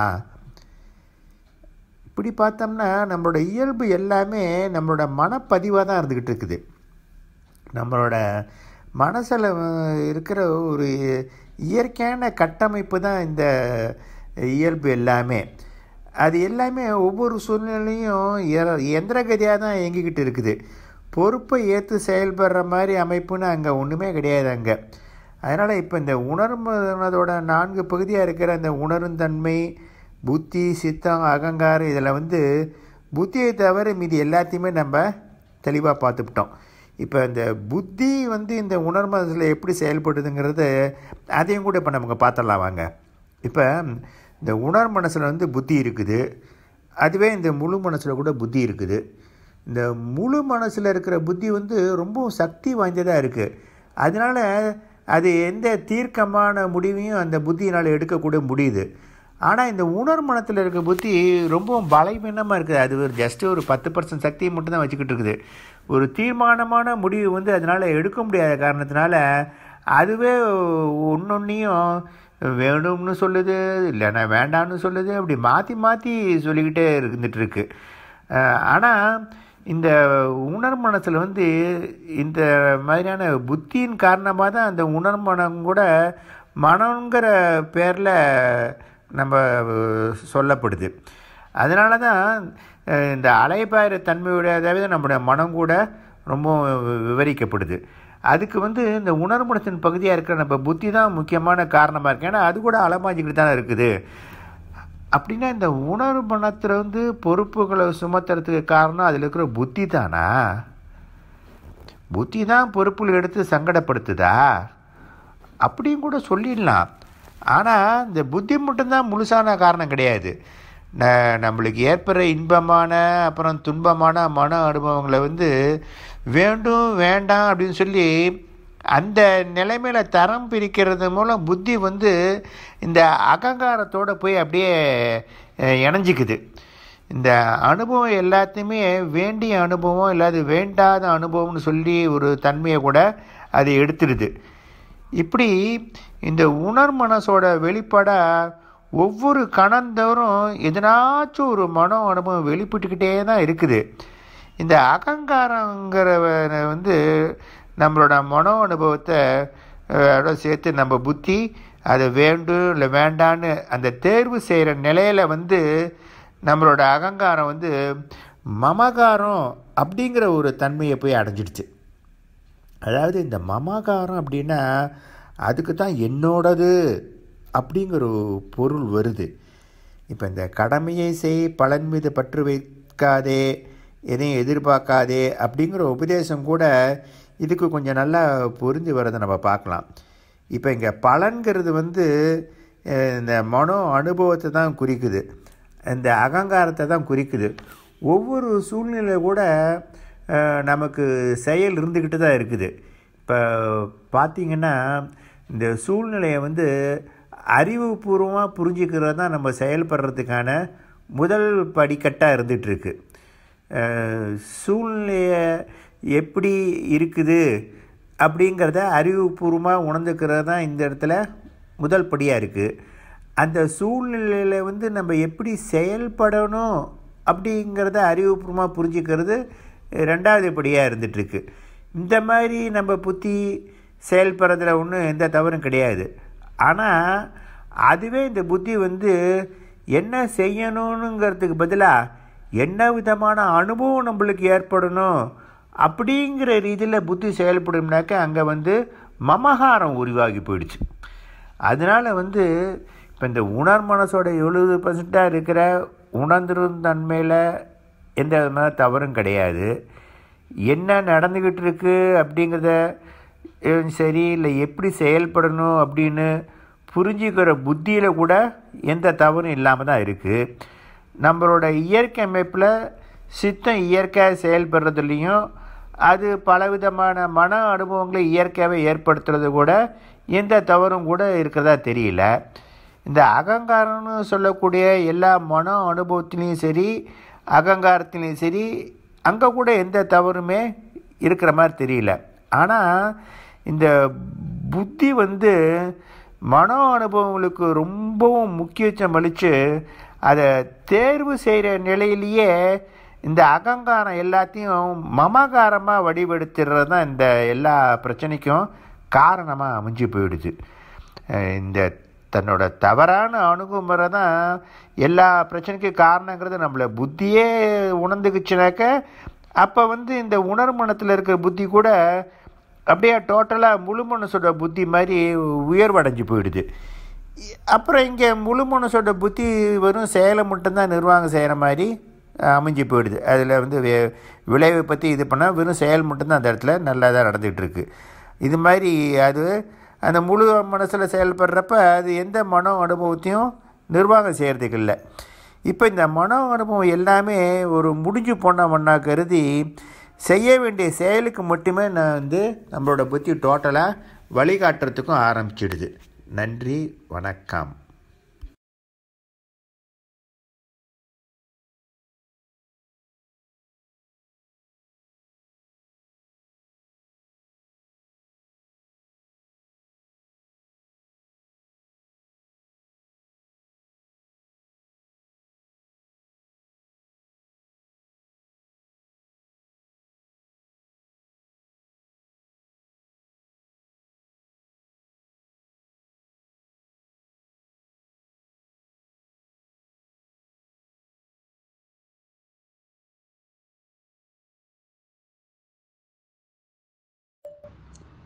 இப்படி பார்த்தோம்னா நம்மளோட இயல்பு எல்லாமே நம்மளோட மனப்பதிவாக தான் இருந்துக்கிட்டு இருக்குது நம்மளோட மனசில் இருக்கிற ஒரு இயற்கையான கட்டமைப்பு தான் இந்த இயல்பு எல்லாமே அது எல்லாமே ஒவ்வொரு சூழ்நிலையும் எந்திரகதியாக தான் இயங்கிக்கிட்டு இருக்குது பொறுப்பை ஏற்று செயல்படுற மாதிரி அமைப்புன்னு அங்கே ஒன்றுமே கிடையாது அங்கே அதனால் இப்போ இந்த உணர்ந்ததோட நான்கு பகுதியாக இருக்கிற அந்த உணர்ந்தன்மை புத்தி சித்தம் அகங்காரம் இதில் வந்து புத்தியை தவிர மீதி எல்லாத்தையுமே நம்ம தெளிவாக பார்த்துக்கிட்டோம் இப்போ இந்த புத்தி வந்து இந்த உணர்மதத்தில் எப்படி செயல்படுதுங்கிறது அதையும் கூட இப்போ நமக்கு பார்த்துடலாம் வாங்க இப்போ இந்த உணர் மனசில் வந்து புத்தி இருக்குது அதுவே இந்த முழு மனசில் கூட புத்தி இருக்குது இந்த முழு மனசில் இருக்கிற புத்தி வந்து ரொம்ப சக்தி வாய்ந்ததாக இருக்குது அதனால் அது எந்த தீர்க்கமான முடிவையும் அந்த புத்தியினால் எடுக்கக்கூட முடியுது ஆனால் இந்த உணர் மனத்தில் இருக்க புத்தி ரொம்பவும் பலவீனமாக இருக்குது அது ஒரு ஜஸ்ட்டு ஒரு பத்து பர்சன்ட் சக்தியை மட்டும்தான் வச்சுக்கிட்டு இருக்குது ஒரு தீர்மானமான முடிவு வந்து அதனால் எடுக்க முடியாத காரணத்தினால அதுவே ஒன்றையும் வேணும்னு சொல்லுது இல்லைன்னா வேண்டாம்னு சொல்லுது அப்படி மாற்றி மாற்றி சொல்லிக்கிட்டே இருந்துகிட்ருக்கு ஆனால் இந்த உணர் மனசில் வந்து இந்த மாதிரியான புத்தியின் காரணமாக தான் அந்த உணர் மனம் கூட மனங்கிற பேரில் நம்ம சொல்லப்படுது அதனால தான் இந்த அலைபாயிற தன்மையுடைய தவிர நம்முடைய மனம் கூட ரொம்ப விவரிக்கப்படுது அதுக்கு வந்து இந்த உணர்முடத்தின் பகுதியாக இருக்கிற நம்ம புத்தி தான் முக்கியமான காரணமாக இருக்குது ஏன்னா அது கூட அலமாஞ்சிக்கிட்டு தானே இருக்குது அப்படின்னா இந்த உணர்வு மனத்தில் வந்து பொறுப்புகளை சுமத்துறதுக்கு காரணம் அதில் இருக்கிற புத்தி தானா புத்தி தான் பொறுப்புகள் எடுத்து சங்கடப்படுத்துதா அப்படியும் கூட சொல்லிடலாம் ஆனால் இந்த புத்தி மட்டும்தான் முழுசான காரணம் கிடையாது நம்மளுக்கு ஏற்படுற இன்பமான அப்புறம் துன்பமான மன அனுபவங்களை வந்து வேண்டும் வேண்டாம் அப்படின்னு சொல்லி அந்த நிலைமையில் தரம் பிரிக்கிறது மூலம் புத்தி வந்து இந்த அகங்காரத்தோடு போய் அப்படியே இணைஞ்சிக்குது இந்த அனுபவம் எல்லாத்தையுமே வேண்டிய அனுபவம் இல்லாது வேண்டாத அனுபவம்னு சொல்லி ஒரு தன்மையை கூட அது எடுத்துடுது இப்படி இந்த உணர் மனசோட வெளிப்பாடாக ஒவ்வொரு கணந்தோறும் எதனாச்சும் ஒரு மனோ அனுபவம் வெளிப்பட்டுக்கிட்டே தான் இருக்குது இந்த அகங்காரங்கிற வந்து நம்மளோட மனோ அனுபவத்தை சேர்த்து நம்ம புத்தி அது வேண்டும் இல்லை வேண்டான்னு அந்த தேர்வு செய்கிற நிலையில் வந்து நம்மளோட அகங்காரம் வந்து மமகாரம் அப்படிங்கிற ஒரு தன்மையை போய் அடைஞ்சிடுச்சு அதாவது இந்த மமகாரம் அப்படின்னா அதுக்கு தான் என்னோடது அப்படிங்கிற ஒரு பொருள் வருது இப்போ இந்த கடமையை செய் பலன் மீது பற்று வைக்காதே எதையும் எதிர்பார்க்காதே அப்படிங்கிற உபதேசம் கூட இதுக்கு கொஞ்சம் நல்லா புரிஞ்சு வர்றதை நம்ம பார்க்கலாம் இப்போ இங்கே பலன்கிறது வந்து இந்த மனோ அனுபவத்தை தான் குறிக்குது இந்த அகங்காரத்தை தான் குறிக்குது ஒவ்வொரு சூழ்நிலை கூட நமக்கு செயல் இருந்துக்கிட்டு தான் இருக்குது இப்போ பார்த்திங்கன்னா இந்த சூழ்நிலையை வந்து அறிவுபூர்வமாக புரிஞ்சுக்கிறது தான் நம்ம செயல்படுறதுக்கான முதல் படிக்கட்டாக இருந்துகிட்ருக்கு சூழ்நிலையை எப்படி இருக்குது அப்படிங்கிறத அறிவுபூர்வமாக உணர்ந்துக்கிறது தான் இந்த இடத்துல முதல் படியாக இருக்குது அந்த சூழ்நிலையில் வந்து நம்ம எப்படி செயல்படணும் அப்படிங்கிறத அறிவுபூர்வமாக புரிஞ்சுக்கிறது ரெண்டாவது படியாக இருந்துகிட்ருக்கு இந்த மாதிரி நம்ம புத்தி செயல்படுறதுல ஒன்றும் எந்த தவறும் கிடையாது ஆனால் அதுவே இந்த புத்தி வந்து என்ன செய்யணுங்கிறதுக்கு பதிலாக என்ன விதமான அனுபவம் நம்மளுக்கு ஏற்படணும் அப்படிங்கிற ரீதியில் புத்தி செயல்படும்னாக்க அங்கே வந்து மமகாரம் உருவாகி போயிடுச்சு அதனால் வந்து இப்போ இந்த உணர் மனசோட எழுபது பர்சன்ட்டாக இருக்கிற உணர்ந்துரும் தன்மையில் எந்த விதமான தவறும் கிடையாது என்ன நடந்துக்கிட்டு இருக்கு அப்படிங்கிறத சரி இல்லை எப்படி செயல்படணும் அப்படின்னு புரிஞ்சுக்கிற புத்தியில் கூட எந்த தவறும் இல்லாமல் தான் இருக்குது நம்மளோட இயற்கை அமைப்பில் சித்தம் இயற்கையாக செயல்படுறதுலேயும் அது பலவிதமான மன அனுபவங்களை இயற்கையாகவே ஏற்படுத்துறது கூட எந்த தவறும் கூட இருக்கிறதா தெரியல இந்த அகங்காரம்னு சொல்லக்கூடிய எல்லா மன அனுபவத்திலையும் சரி அகங்காரத்திலையும் சரி அங்கே கூட எந்த தவறுமே இருக்கிற மாதிரி தெரியல ஆனால் இந்த புத்தி வந்து மன அனுபவங்களுக்கு ரொம்பவும் முக்கியத்துவம் அளித்து அதை தேர்வு செய்கிற நிலையிலேயே இந்த அகங்காரம் எல்லாத்தையும் மமகாரமாக வடிவெடுத்துடுறது தான் இந்த எல்லா பிரச்சனைக்கும் காரணமாக அமைஞ்சு போயிடுது இந்த தன்னோட தவறான அணுகுமுறை தான் எல்லா பிரச்சனைக்கும் காரணங்கிறது நம்மளை புத்தியே உணர்ந்துக்குச்சுனாக்க அப்போ வந்து இந்த உணர்மனத்தில் இருக்கிற புத்தி கூட அப்படியே டோட்டலாக சொல்கிற புத்தி மாதிரி உயர்வடைஞ்சு போயிடுது அப்புறம் இங்கே முழு மனசோட புத்தி வெறும் செயலை மட்டும்தான் நிர்வாகம் செய்கிற மாதிரி அமைஞ்சு போயிடுது அதில் வந்து வே விளைவை பற்றி இது பண்ணால் வெறும் செயல் மட்டும்தான் அந்த இடத்துல நல்லா தான் நடந்துகிட்ருக்கு இது மாதிரி அது அந்த முழு மனசில் செயல்படுறப்ப அது எந்த மன அனுபவத்தையும் நிர்வாகம் செய்கிறதுக்கு இல்லை இப்போ இந்த மன அனுபவம் எல்லாமே ஒரு முடிஞ்சு போன ஒன்றா கருதி செய்ய வேண்டிய செயலுக்கு மட்டுமே நான் வந்து நம்மளோட புத்தி டோட்டலாக வழிகாட்டுறதுக்கும் ஆரம்பிச்சிடுது நன்றி வணக்கம்